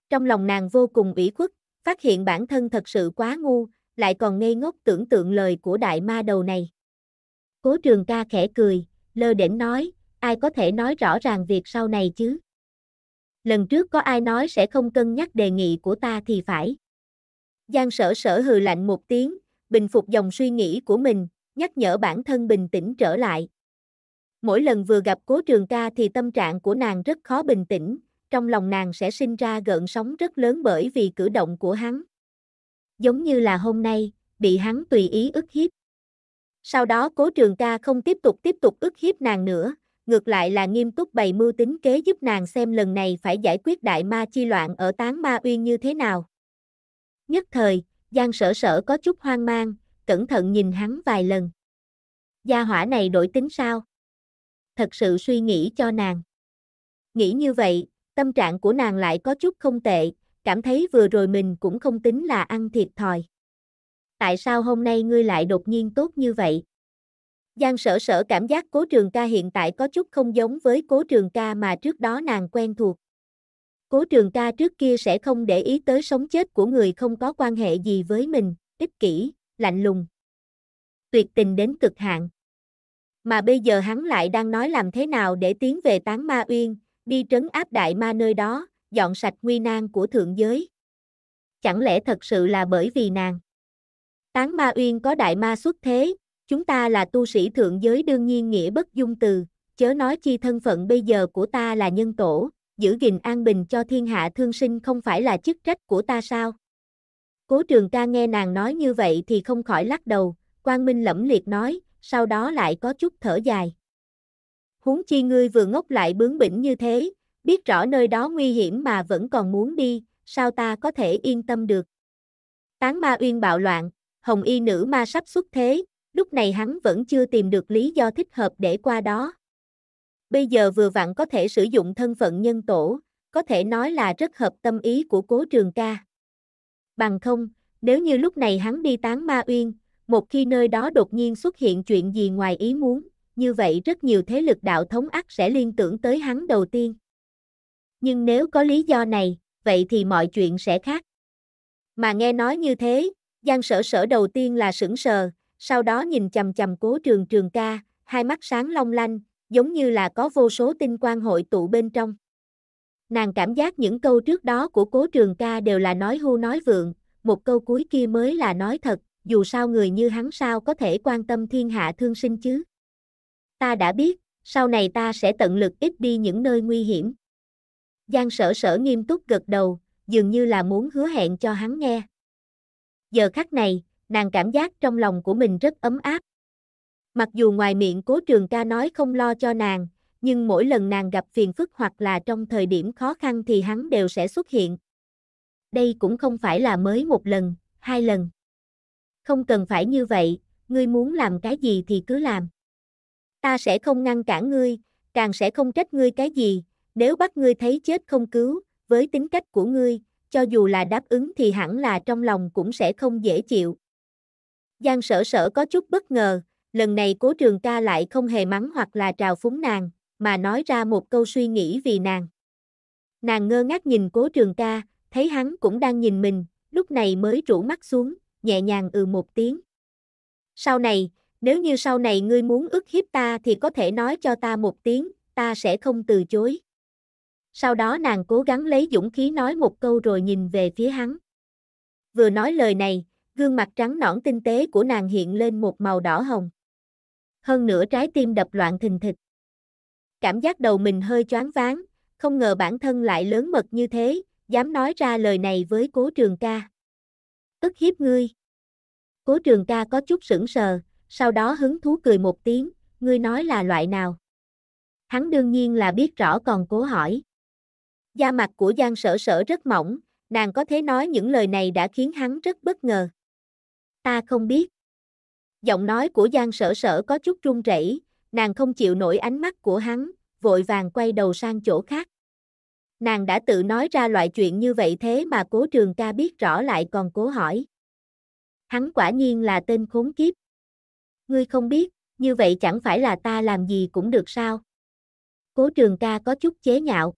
Trong lòng nàng vô cùng ủy khuất, phát hiện bản thân thật sự quá ngu, lại còn ngây ngốc tưởng tượng lời của đại ma đầu này. Cố trường ca khẽ cười, lơ đễnh nói, ai có thể nói rõ ràng việc sau này chứ? Lần trước có ai nói sẽ không cân nhắc đề nghị của ta thì phải. Giang sở sở hừ lạnh một tiếng, bình phục dòng suy nghĩ của mình, nhắc nhở bản thân bình tĩnh trở lại. Mỗi lần vừa gặp cố trường ca thì tâm trạng của nàng rất khó bình tĩnh, trong lòng nàng sẽ sinh ra gợn sóng rất lớn bởi vì cử động của hắn giống như là hôm nay, bị hắn tùy ý ức hiếp. Sau đó cố trường ca không tiếp tục tiếp tục ức hiếp nàng nữa, ngược lại là nghiêm túc bày mưu tính kế giúp nàng xem lần này phải giải quyết đại ma chi loạn ở tán ma uyên như thế nào. Nhất thời, Giang sở sở có chút hoang mang, cẩn thận nhìn hắn vài lần. Gia hỏa này đổi tính sao? Thật sự suy nghĩ cho nàng. Nghĩ như vậy, tâm trạng của nàng lại có chút không tệ, cảm thấy vừa rồi mình cũng không tính là ăn thiệt thòi. Tại sao hôm nay ngươi lại đột nhiên tốt như vậy? Giang sở sở cảm giác cố trường ca hiện tại có chút không giống với cố trường ca mà trước đó nàng quen thuộc. Cố trường ca trước kia sẽ không để ý tới sống chết của người không có quan hệ gì với mình, ích kỷ, lạnh lùng. Tuyệt tình đến cực hạn. Mà bây giờ hắn lại đang nói làm thế nào để tiến về tán ma uyên, đi trấn áp đại ma nơi đó, dọn sạch nguy nan của thượng giới. Chẳng lẽ thật sự là bởi vì nàng? Tán Ma Uyên có đại ma xuất thế, chúng ta là tu sĩ thượng giới đương nhiên nghĩa bất dung từ, chớ nói chi thân phận bây giờ của ta là nhân tổ, giữ gìn an bình cho thiên hạ thương sinh không phải là chức trách của ta sao? Cố trường ca nghe nàng nói như vậy thì không khỏi lắc đầu, Quang Minh lẫm liệt nói, sau đó lại có chút thở dài. Huống chi ngươi vừa ngốc lại bướng bỉnh như thế, biết rõ nơi đó nguy hiểm mà vẫn còn muốn đi, sao ta có thể yên tâm được. Tán ma uyên bạo loạn, hồng y nữ ma sắp xuất thế, lúc này hắn vẫn chưa tìm được lý do thích hợp để qua đó. Bây giờ vừa vặn có thể sử dụng thân phận nhân tổ, có thể nói là rất hợp tâm ý của cố trường ca. Bằng không, nếu như lúc này hắn đi tán ma uyên, một khi nơi đó đột nhiên xuất hiện chuyện gì ngoài ý muốn, như vậy rất nhiều thế lực đạo thống ắt sẽ liên tưởng tới hắn đầu tiên nhưng nếu có lý do này, vậy thì mọi chuyện sẽ khác. Mà nghe nói như thế, Giang sở sở đầu tiên là sững sờ, sau đó nhìn chầm chầm cố trường trường ca, hai mắt sáng long lanh, giống như là có vô số tinh quang hội tụ bên trong. Nàng cảm giác những câu trước đó của cố trường ca đều là nói hưu nói vượng, một câu cuối kia mới là nói thật, dù sao người như hắn sao có thể quan tâm thiên hạ thương sinh chứ. Ta đã biết, sau này ta sẽ tận lực ít đi những nơi nguy hiểm. Giang sở sở nghiêm túc gật đầu, dường như là muốn hứa hẹn cho hắn nghe. Giờ khắc này, nàng cảm giác trong lòng của mình rất ấm áp. Mặc dù ngoài miệng cố trường ca nói không lo cho nàng, nhưng mỗi lần nàng gặp phiền phức hoặc là trong thời điểm khó khăn thì hắn đều sẽ xuất hiện. Đây cũng không phải là mới một lần, hai lần. Không cần phải như vậy, ngươi muốn làm cái gì thì cứ làm. Ta sẽ không ngăn cản ngươi, càng sẽ không trách ngươi cái gì, nếu bắt ngươi thấy chết không cứu, với tính cách của ngươi, cho dù là đáp ứng thì hẳn là trong lòng cũng sẽ không dễ chịu. Giang sở sở có chút bất ngờ, lần này cố trường ca lại không hề mắng hoặc là trào phúng nàng, mà nói ra một câu suy nghĩ vì nàng. Nàng ngơ ngác nhìn cố trường ca, thấy hắn cũng đang nhìn mình, lúc này mới rủ mắt xuống, nhẹ nhàng ừ một tiếng. Sau này, nếu như sau này ngươi muốn ức hiếp ta thì có thể nói cho ta một tiếng, ta sẽ không từ chối. Sau đó nàng cố gắng lấy dũng khí nói một câu rồi nhìn về phía hắn. Vừa nói lời này, gương mặt trắng nõn tinh tế của nàng hiện lên một màu đỏ hồng. Hơn nữa trái tim đập loạn thình thịch. Cảm giác đầu mình hơi choáng váng, không ngờ bản thân lại lớn mật như thế, dám nói ra lời này với cố trường ca. Tức hiếp ngươi. Cố trường ca có chút sững sờ, sau đó hứng thú cười một tiếng, ngươi nói là loại nào? Hắn đương nhiên là biết rõ còn cố hỏi. Da mặt của Giang Sở Sở rất mỏng, nàng có thể nói những lời này đã khiến hắn rất bất ngờ. Ta không biết. Giọng nói của Giang Sở Sở có chút run rẩy, nàng không chịu nổi ánh mắt của hắn, vội vàng quay đầu sang chỗ khác. Nàng đã tự nói ra loại chuyện như vậy thế mà cố trường ca biết rõ lại còn cố hỏi. Hắn quả nhiên là tên khốn kiếp. Ngươi không biết, như vậy chẳng phải là ta làm gì cũng được sao. Cố trường ca có chút chế nhạo.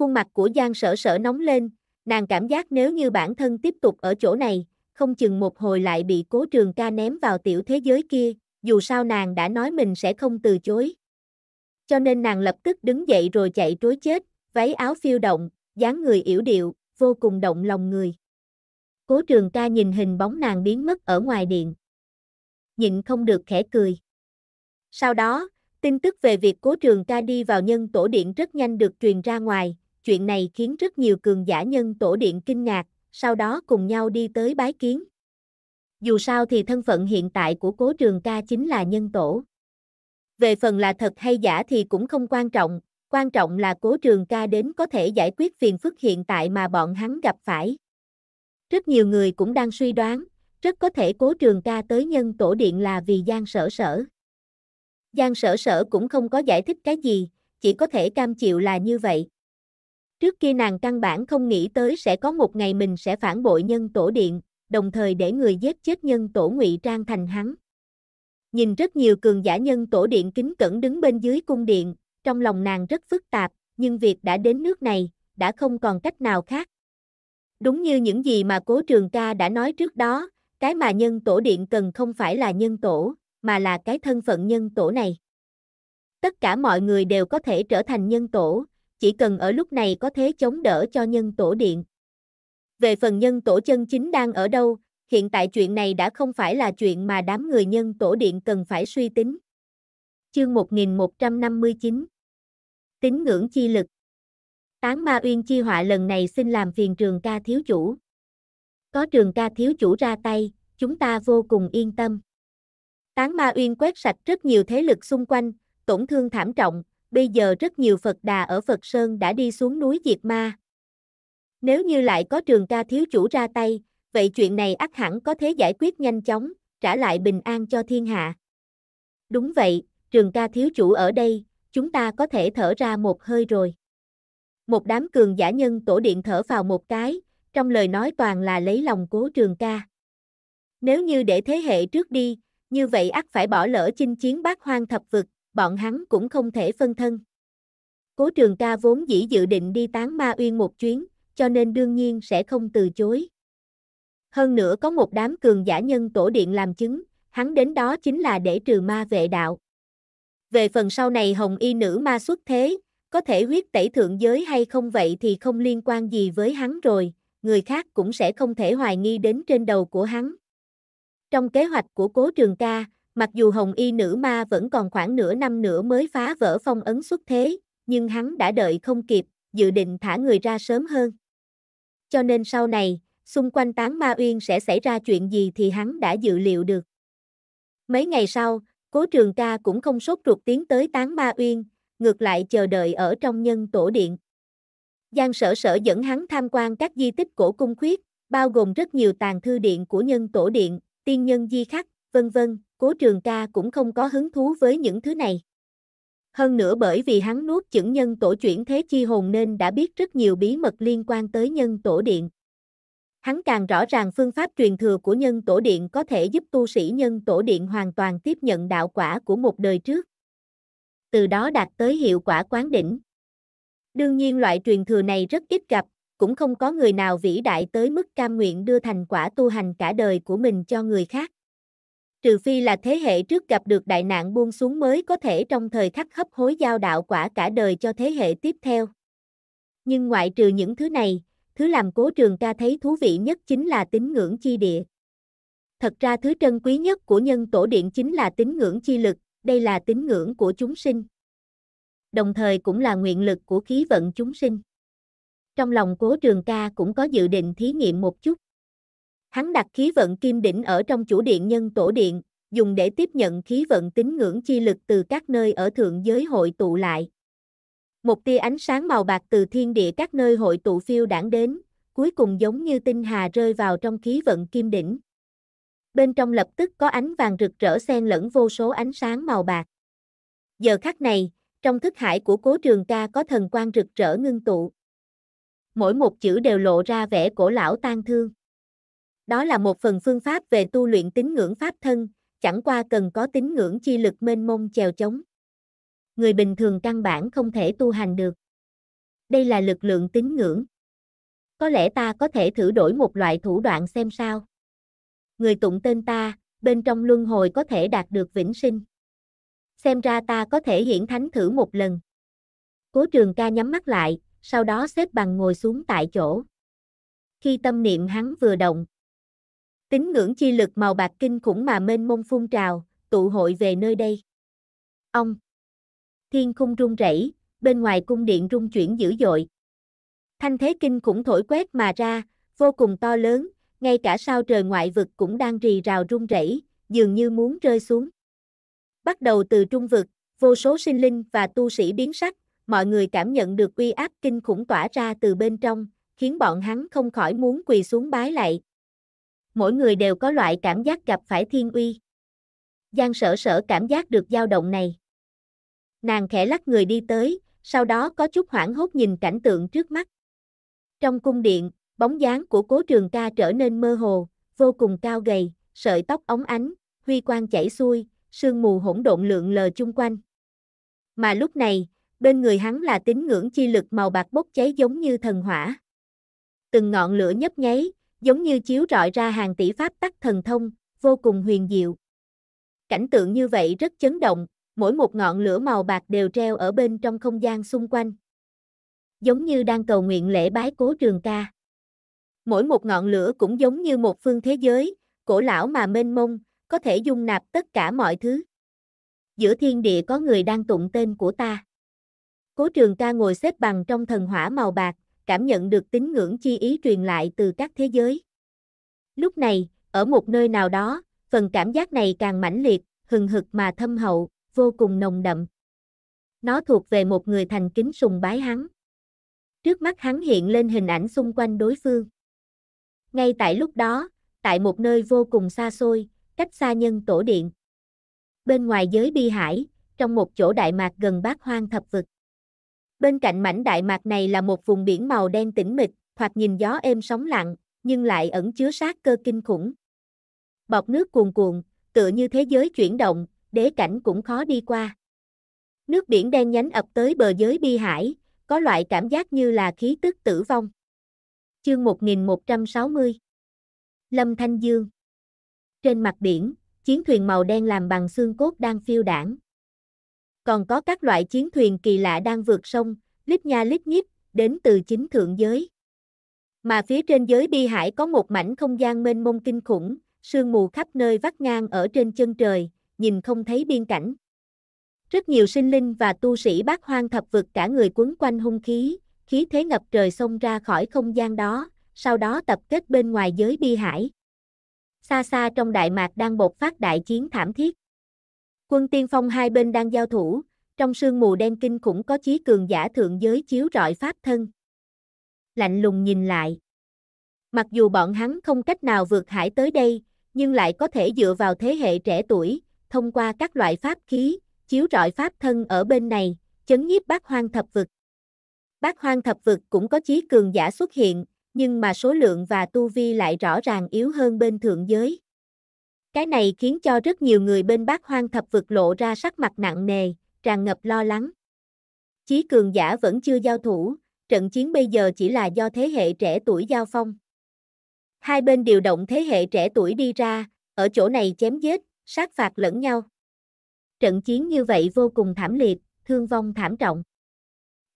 Khuôn mặt của Giang sở sở nóng lên, nàng cảm giác nếu như bản thân tiếp tục ở chỗ này, không chừng một hồi lại bị cố trường ca ném vào tiểu thế giới kia, dù sao nàng đã nói mình sẽ không từ chối. Cho nên nàng lập tức đứng dậy rồi chạy trối chết, váy áo phiêu động, dáng người yểu điệu, vô cùng động lòng người. Cố trường ca nhìn hình bóng nàng biến mất ở ngoài điện. Nhịn không được khẽ cười. Sau đó, tin tức về việc cố trường ca đi vào nhân tổ điện rất nhanh được truyền ra ngoài, chuyện này khiến rất nhiều cường giả nhân tổ điện kinh ngạc, sau đó cùng nhau đi tới bái kiến. Dù sao thì thân phận hiện tại của cố trường ca chính là nhân tổ. Về phần là thật hay giả thì cũng không quan trọng, quan trọng là cố trường ca đến có thể giải quyết phiền phức hiện tại mà bọn hắn gặp phải. Rất nhiều người cũng đang suy đoán, rất có thể cố trường ca tới nhân tổ điện là vì Giang Sở Sở. Giang Sở Sở cũng không có giải thích cái gì, chỉ có thể cam chịu là như vậy. Trước kia nàng căn bản không nghĩ tới sẽ có một ngày mình sẽ phản bội nhân tổ điện, đồng thời để người giết chết nhân tổ ngụy trang thành hắn. Nhìn rất nhiều cường giả nhân tổ điện kính cẩn đứng bên dưới cung điện, trong lòng nàng rất phức tạp, nhưng việc đã đến nước này, đã không còn cách nào khác. Đúng như những gì mà cố trường ca đã nói trước đó, cái mà nhân tổ điện cần không phải là nhân tổ, mà là cái thân phận nhân tổ này. Tất cả mọi người đều có thể trở thành nhân tổ, chỉ cần ở lúc này có thế chống đỡ cho nhân tổ điện. Về phần nhân tổ chân chính đang ở đâu, hiện tại chuyện này đã không phải là chuyện mà đám người nhân tổ điện cần phải suy tính. Chương 1159 tính ngưỡng chi lực Tán ma uyên chi họa lần này xin làm phiền trường ca thiếu chủ. Có trường ca thiếu chủ ra tay, chúng ta vô cùng yên tâm. Tán ma uyên quét sạch rất nhiều thế lực xung quanh, tổn thương thảm trọng, bây giờ rất nhiều Phật Đà ở Phật Sơn đã đi xuống núi diệt ma. Nếu như lại có trường ca thiếu chủ ra tay, vậy chuyện này ắt hẳn có thế giải quyết nhanh chóng, trả lại bình an cho thiên hạ. Đúng vậy, trường ca thiếu chủ ở đây, chúng ta có thể thở ra một hơi rồi. Một đám cường giả nhân tổ điện thở vào một cái, trong lời nói toàn là lấy lòng cố trường ca. Nếu như để thế hệ trước đi, như vậy ắt phải bỏ lỡ chinh chiến bát hoang thập vực, bọn hắn cũng không thể phân thân. Cố trường ca vốn dĩ dự định đi tán ma uyên một chuyến, cho nên đương nhiên sẽ không từ chối. Hơn nữa có một đám cường giả nhân tổ điện làm chứng, hắn đến đó chính là để trừ ma vệ đạo. Về phần sau này hồng y nữ ma xuất thế, có thể huyết tẩy thượng giới hay không vậy thì không liên quan gì với hắn rồi, người khác cũng sẽ không thể hoài nghi đến trên đầu của hắn. Trong kế hoạch của cố trường ca, Mặc dù hồng y nữ ma vẫn còn khoảng nửa năm nữa mới phá vỡ phong ấn xuất thế, nhưng hắn đã đợi không kịp, dự định thả người ra sớm hơn. Cho nên sau này, xung quanh tán ma uyên sẽ xảy ra chuyện gì thì hắn đã dự liệu được. Mấy ngày sau, cố trường ca cũng không sốt ruột tiến tới tán ma uyên, ngược lại chờ đợi ở trong nhân tổ điện. Giang sở sở dẫn hắn tham quan các di tích cổ cung khuyết, bao gồm rất nhiều tàn thư điện của nhân tổ điện, tiên nhân di khắc, vân vân, Cố Trường Ca cũng không có hứng thú với những thứ này. Hơn nữa bởi vì hắn nuốt chửng nhân tổ chuyển thế chi hồn nên đã biết rất nhiều bí mật liên quan tới nhân tổ điện. Hắn càng rõ ràng phương pháp truyền thừa của nhân tổ điện có thể giúp tu sĩ nhân tổ điện hoàn toàn tiếp nhận đạo quả của một đời trước. Từ đó đạt tới hiệu quả quán đỉnh. Đương nhiên loại truyền thừa này rất ít gặp, cũng không có người nào vĩ đại tới mức cam nguyện đưa thành quả tu hành cả đời của mình cho người khác trừ phi là thế hệ trước gặp được đại nạn buông xuống mới có thể trong thời khắc hấp hối giao đạo quả cả đời cho thế hệ tiếp theo. Nhưng ngoại trừ những thứ này, thứ làm cố trường ca thấy thú vị nhất chính là tín ngưỡng chi địa. Thật ra thứ trân quý nhất của nhân tổ điện chính là tín ngưỡng chi lực, đây là tín ngưỡng của chúng sinh. Đồng thời cũng là nguyện lực của khí vận chúng sinh. Trong lòng cố trường ca cũng có dự định thí nghiệm một chút. Hắn đặt khí vận kim đỉnh ở trong chủ điện nhân tổ điện, dùng để tiếp nhận khí vận tín ngưỡng chi lực từ các nơi ở thượng giới hội tụ lại. Một tia ánh sáng màu bạc từ thiên địa các nơi hội tụ phiêu đảng đến, cuối cùng giống như tinh hà rơi vào trong khí vận kim đỉnh. Bên trong lập tức có ánh vàng rực rỡ xen lẫn vô số ánh sáng màu bạc. Giờ khắc này, trong thức hải của cố trường ca có thần quan rực rỡ ngưng tụ. Mỗi một chữ đều lộ ra vẻ cổ lão tan thương. Đó là một phần phương pháp về tu luyện tín ngưỡng pháp thân, chẳng qua cần có tín ngưỡng chi lực mênh mông chèo chống. Người bình thường căn bản không thể tu hành được. Đây là lực lượng tín ngưỡng. Có lẽ ta có thể thử đổi một loại thủ đoạn xem sao. Người tụng tên ta, bên trong luân hồi có thể đạt được vĩnh sinh. Xem ra ta có thể hiển thánh thử một lần. Cố trường ca nhắm mắt lại, sau đó xếp bằng ngồi xuống tại chỗ. Khi tâm niệm hắn vừa động, Tín ngưỡng chi lực màu bạc kinh khủng mà mênh mông phun trào, tụ hội về nơi đây. Ông! Thiên khung rung rẩy, bên ngoài cung điện rung chuyển dữ dội. Thanh thế kinh khủng thổi quét mà ra, vô cùng to lớn, ngay cả sao trời ngoại vực cũng đang rì rào rung rẩy, dường như muốn rơi xuống. Bắt đầu từ trung vực, vô số sinh linh và tu sĩ biến sắc, mọi người cảm nhận được uy áp kinh khủng tỏa ra từ bên trong, khiến bọn hắn không khỏi muốn quỳ xuống bái lại, mỗi người đều có loại cảm giác gặp phải thiên uy. Giang sở sở cảm giác được dao động này. Nàng khẽ lắc người đi tới, sau đó có chút hoảng hốt nhìn cảnh tượng trước mắt. Trong cung điện, bóng dáng của cố trường ca trở nên mơ hồ, vô cùng cao gầy, sợi tóc óng ánh, huy quang chảy xuôi, sương mù hỗn độn lượn lờ chung quanh. Mà lúc này, bên người hắn là tín ngưỡng chi lực màu bạc bốc cháy giống như thần hỏa. Từng ngọn lửa nhấp nháy, giống như chiếu rọi ra hàng tỷ pháp tắc thần thông, vô cùng huyền diệu. Cảnh tượng như vậy rất chấn động, mỗi một ngọn lửa màu bạc đều treo ở bên trong không gian xung quanh. Giống như đang cầu nguyện lễ bái cố trường ca. Mỗi một ngọn lửa cũng giống như một phương thế giới, cổ lão mà mênh mông, có thể dung nạp tất cả mọi thứ. Giữa thiên địa có người đang tụng tên của ta. Cố trường ca ngồi xếp bằng trong thần hỏa màu bạc, cảm nhận được tín ngưỡng chi ý truyền lại từ các thế giới. Lúc này, ở một nơi nào đó, phần cảm giác này càng mãnh liệt, hừng hực mà thâm hậu, vô cùng nồng đậm. Nó thuộc về một người thành kính sùng bái hắn. Trước mắt hắn hiện lên hình ảnh xung quanh đối phương. Ngay tại lúc đó, tại một nơi vô cùng xa xôi, cách xa nhân tổ điện. Bên ngoài giới bi hải, trong một chỗ đại mạc gần bát hoang thập vực. Bên cạnh mảnh đại mạc này là một vùng biển màu đen tĩnh mịch, thoạt nhìn gió êm sóng lặng, nhưng lại ẩn chứa sát cơ kinh khủng. Bọt nước cuồn cuộn, tựa như thế giới chuyển động, đế cảnh cũng khó đi qua. Nước biển đen nhánh ập tới bờ giới bi hải, có loại cảm giác như là khí tức tử vong. Chương 1160 Lâm Thanh Dương Trên mặt biển, chiến thuyền màu đen làm bằng xương cốt đang phiêu đảng. Còn có các loại chiến thuyền kỳ lạ đang vượt sông, lít nha lít nhít, đến từ chính thượng giới. Mà phía trên giới bi hải có một mảnh không gian mênh mông kinh khủng, sương mù khắp nơi vắt ngang ở trên chân trời, nhìn không thấy biên cảnh. Rất nhiều sinh linh và tu sĩ bác hoang thập vực cả người quấn quanh hung khí, khí thế ngập trời xông ra khỏi không gian đó, sau đó tập kết bên ngoài giới bi hải. Xa xa trong Đại Mạc đang bộc phát đại chiến thảm thiết. Quân tiên phong hai bên đang giao thủ, trong sương mù đen kinh cũng có chí cường giả thượng giới chiếu rọi pháp thân. Lạnh lùng nhìn lại. Mặc dù bọn hắn không cách nào vượt hải tới đây, nhưng lại có thể dựa vào thế hệ trẻ tuổi, thông qua các loại pháp khí, chiếu rọi pháp thân ở bên này, chấn nhiếp bác hoang thập vực. Bác hoang thập vực cũng có chí cường giả xuất hiện, nhưng mà số lượng và tu vi lại rõ ràng yếu hơn bên thượng giới. Cái này khiến cho rất nhiều người bên bác hoang thập vực lộ ra sắc mặt nặng nề, tràn ngập lo lắng. Chí cường giả vẫn chưa giao thủ, trận chiến bây giờ chỉ là do thế hệ trẻ tuổi giao phong. Hai bên điều động thế hệ trẻ tuổi đi ra, ở chỗ này chém giết, sát phạt lẫn nhau. Trận chiến như vậy vô cùng thảm liệt, thương vong thảm trọng.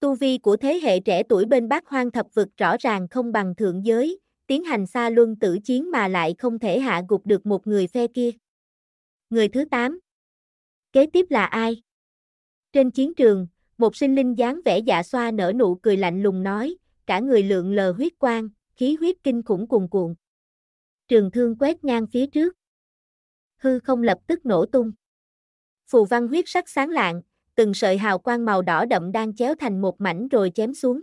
Tu vi của thế hệ trẻ tuổi bên bác hoang thập vực rõ ràng không bằng thượng giới, tiến hành xa luân tử chiến mà lại không thể hạ gục được một người phe kia. Người thứ 8 Kế tiếp là ai? Trên chiến trường, một sinh linh dáng vẻ dạ xoa nở nụ cười lạnh lùng nói, cả người lượng lờ huyết quang, khí huyết kinh khủng cuồn cuộn. Trường thương quét ngang phía trước. Hư không lập tức nổ tung. Phù văn huyết sắc sáng lạng, từng sợi hào quang màu đỏ đậm đang chéo thành một mảnh rồi chém xuống.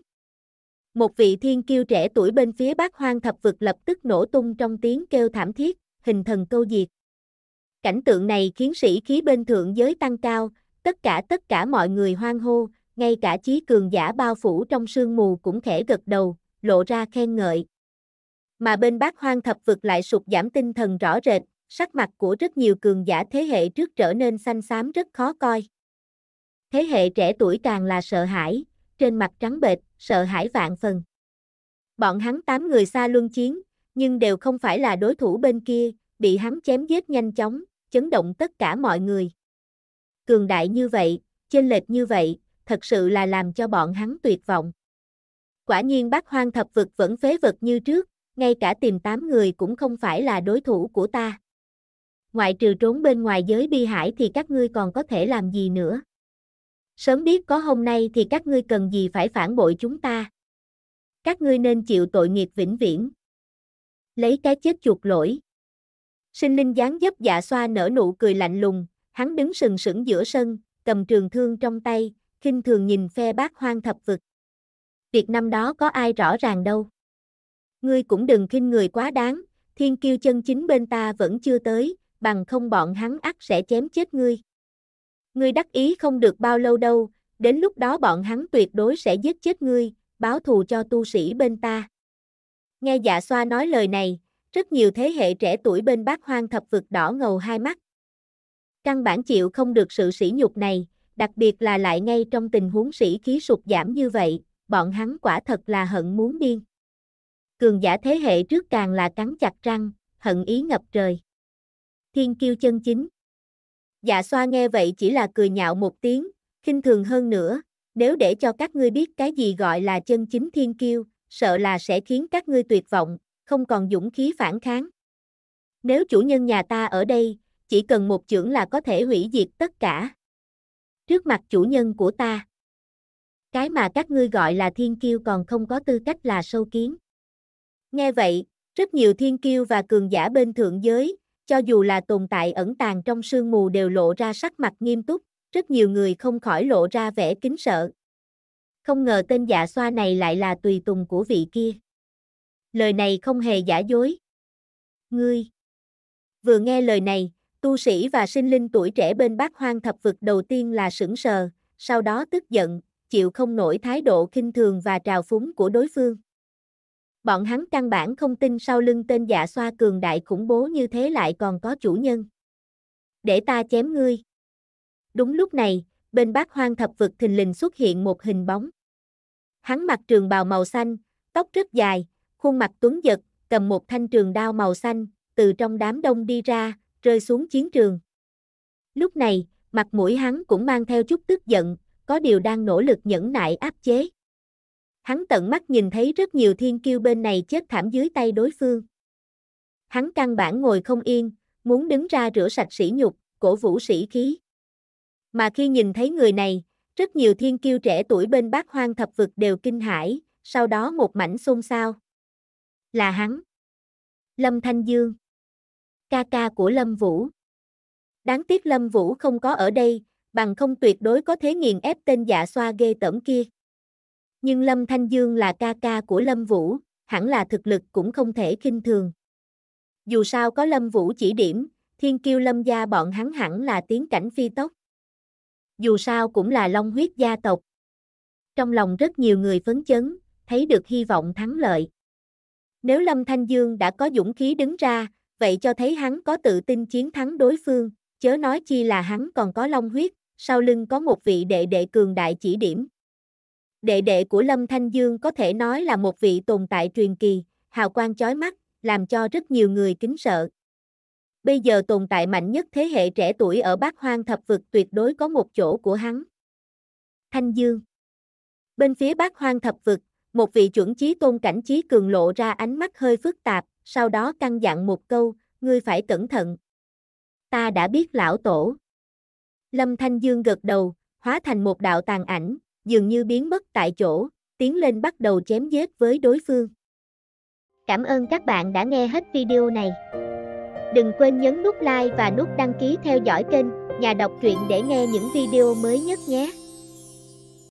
Một vị thiên kiêu trẻ tuổi bên phía bát hoang thập vực lập tức nổ tung trong tiếng kêu thảm thiết, hình thần câu diệt. Cảnh tượng này khiến sĩ khí bên thượng giới tăng cao, tất cả tất cả mọi người hoang hô, ngay cả chí cường giả bao phủ trong sương mù cũng khẽ gật đầu, lộ ra khen ngợi. Mà bên bát hoang thập vực lại sụt giảm tinh thần rõ rệt, sắc mặt của rất nhiều cường giả thế hệ trước trở nên xanh xám rất khó coi. Thế hệ trẻ tuổi càng là sợ hãi, trên mặt trắng bệch, sợ hãi vạn phần. Bọn hắn tám người xa luân chiến, nhưng đều không phải là đối thủ bên kia, bị hắn chém giết nhanh chóng, chấn động tất cả mọi người. Cường đại như vậy, chênh lệch như vậy, thật sự là làm cho bọn hắn tuyệt vọng. Quả nhiên bác hoang thập vực vẫn phế vật như trước, ngay cả tìm tám người cũng không phải là đối thủ của ta. Ngoại trừ trốn bên ngoài giới bi hải thì các ngươi còn có thể làm gì nữa? Sớm biết có hôm nay thì các ngươi cần gì phải phản bội chúng ta. Các ngươi nên chịu tội nghiệp vĩnh viễn. Lấy cái chết chuộc lỗi. Sinh linh dáng dấp dạ xoa nở nụ cười lạnh lùng, hắn đứng sừng sững giữa sân, cầm trường thương trong tay, khinh thường nhìn phe bác hoang thập vực. Việc năm đó có ai rõ ràng đâu. Ngươi cũng đừng khinh người quá đáng, thiên kiêu chân chính bên ta vẫn chưa tới, bằng không bọn hắn ắt sẽ chém chết ngươi. Ngươi đắc ý không được bao lâu đâu, đến lúc đó bọn hắn tuyệt đối sẽ giết chết ngươi, báo thù cho tu sĩ bên ta. Nghe dạ xoa nói lời này, rất nhiều thế hệ trẻ tuổi bên bác hoang thập vực đỏ ngầu hai mắt. Căn bản chịu không được sự sỉ nhục này, đặc biệt là lại ngay trong tình huống sĩ khí sụt giảm như vậy, bọn hắn quả thật là hận muốn điên. Cường giả thế hệ trước càng là cắn chặt răng, hận ý ngập trời. Thiên kiêu chân chính Dạ xoa nghe vậy chỉ là cười nhạo một tiếng, khinh thường hơn nữa, nếu để cho các ngươi biết cái gì gọi là chân chính thiên kiêu, sợ là sẽ khiến các ngươi tuyệt vọng, không còn dũng khí phản kháng. Nếu chủ nhân nhà ta ở đây, chỉ cần một chưởng là có thể hủy diệt tất cả. Trước mặt chủ nhân của ta, cái mà các ngươi gọi là thiên kiêu còn không có tư cách là sâu kiến. Nghe vậy, rất nhiều thiên kiêu và cường giả bên thượng giới, cho dù là tồn tại ẩn tàng trong sương mù đều lộ ra sắc mặt nghiêm túc, rất nhiều người không khỏi lộ ra vẻ kính sợ. Không ngờ tên dạ xoa này lại là tùy tùng của vị kia. Lời này không hề giả dối. Ngươi. Vừa nghe lời này, tu sĩ và sinh linh tuổi trẻ bên bác hoang thập vực đầu tiên là sững sờ, sau đó tức giận, chịu không nổi thái độ khinh thường và trào phúng của đối phương. Bọn hắn căn bản không tin sau lưng tên dạ xoa cường đại khủng bố như thế lại còn có chủ nhân. Để ta chém ngươi. Đúng lúc này, bên bác hoang thập vực thình lình xuất hiện một hình bóng. Hắn mặc trường bào màu xanh, tóc rất dài, khuôn mặt tuấn giật, cầm một thanh trường đao màu xanh, từ trong đám đông đi ra, rơi xuống chiến trường. Lúc này, mặt mũi hắn cũng mang theo chút tức giận, có điều đang nỗ lực nhẫn nại áp chế. Hắn tận mắt nhìn thấy rất nhiều thiên kiêu bên này chết thảm dưới tay đối phương. Hắn căn bản ngồi không yên, muốn đứng ra rửa sạch sỉ nhục, cổ vũ sĩ khí. Mà khi nhìn thấy người này, rất nhiều thiên kiêu trẻ tuổi bên bác hoang thập vực đều kinh hãi, sau đó một mảnh xôn xao. Là hắn. Lâm Thanh Dương. Ca ca của Lâm Vũ. Đáng tiếc Lâm Vũ không có ở đây, bằng không tuyệt đối có thế nghiền ép tên dạ xoa ghê tởm kia nhưng Lâm Thanh Dương là ca ca của Lâm Vũ, hẳn là thực lực cũng không thể khinh thường. Dù sao có Lâm Vũ chỉ điểm, thiên kiêu Lâm gia bọn hắn hẳn là tiến cảnh phi tốc. Dù sao cũng là long huyết gia tộc. Trong lòng rất nhiều người phấn chấn, thấy được hy vọng thắng lợi. Nếu Lâm Thanh Dương đã có dũng khí đứng ra, vậy cho thấy hắn có tự tin chiến thắng đối phương, chớ nói chi là hắn còn có long huyết, sau lưng có một vị đệ đệ cường đại chỉ điểm. Đệ đệ của Lâm Thanh Dương có thể nói là một vị tồn tại truyền kỳ, hào quang chói mắt, làm cho rất nhiều người kính sợ. Bây giờ tồn tại mạnh nhất thế hệ trẻ tuổi ở Bắc Hoang thập vực tuyệt đối có một chỗ của hắn. Thanh Dương Bên phía Bắc Hoang thập vực, một vị chuẩn chí tôn cảnh chí cường lộ ra ánh mắt hơi phức tạp, sau đó căn dặn một câu, ngươi phải cẩn thận. Ta đã biết lão tổ. Lâm Thanh Dương gật đầu, hóa thành một đạo tàn ảnh, dường như biến mất tại chỗ, tiến lên bắt đầu chém giết với đối phương. Cảm ơn các bạn đã nghe hết video này. Đừng quên nhấn nút like và nút đăng ký theo dõi kênh Nhà đọc truyện để nghe những video mới nhất nhé.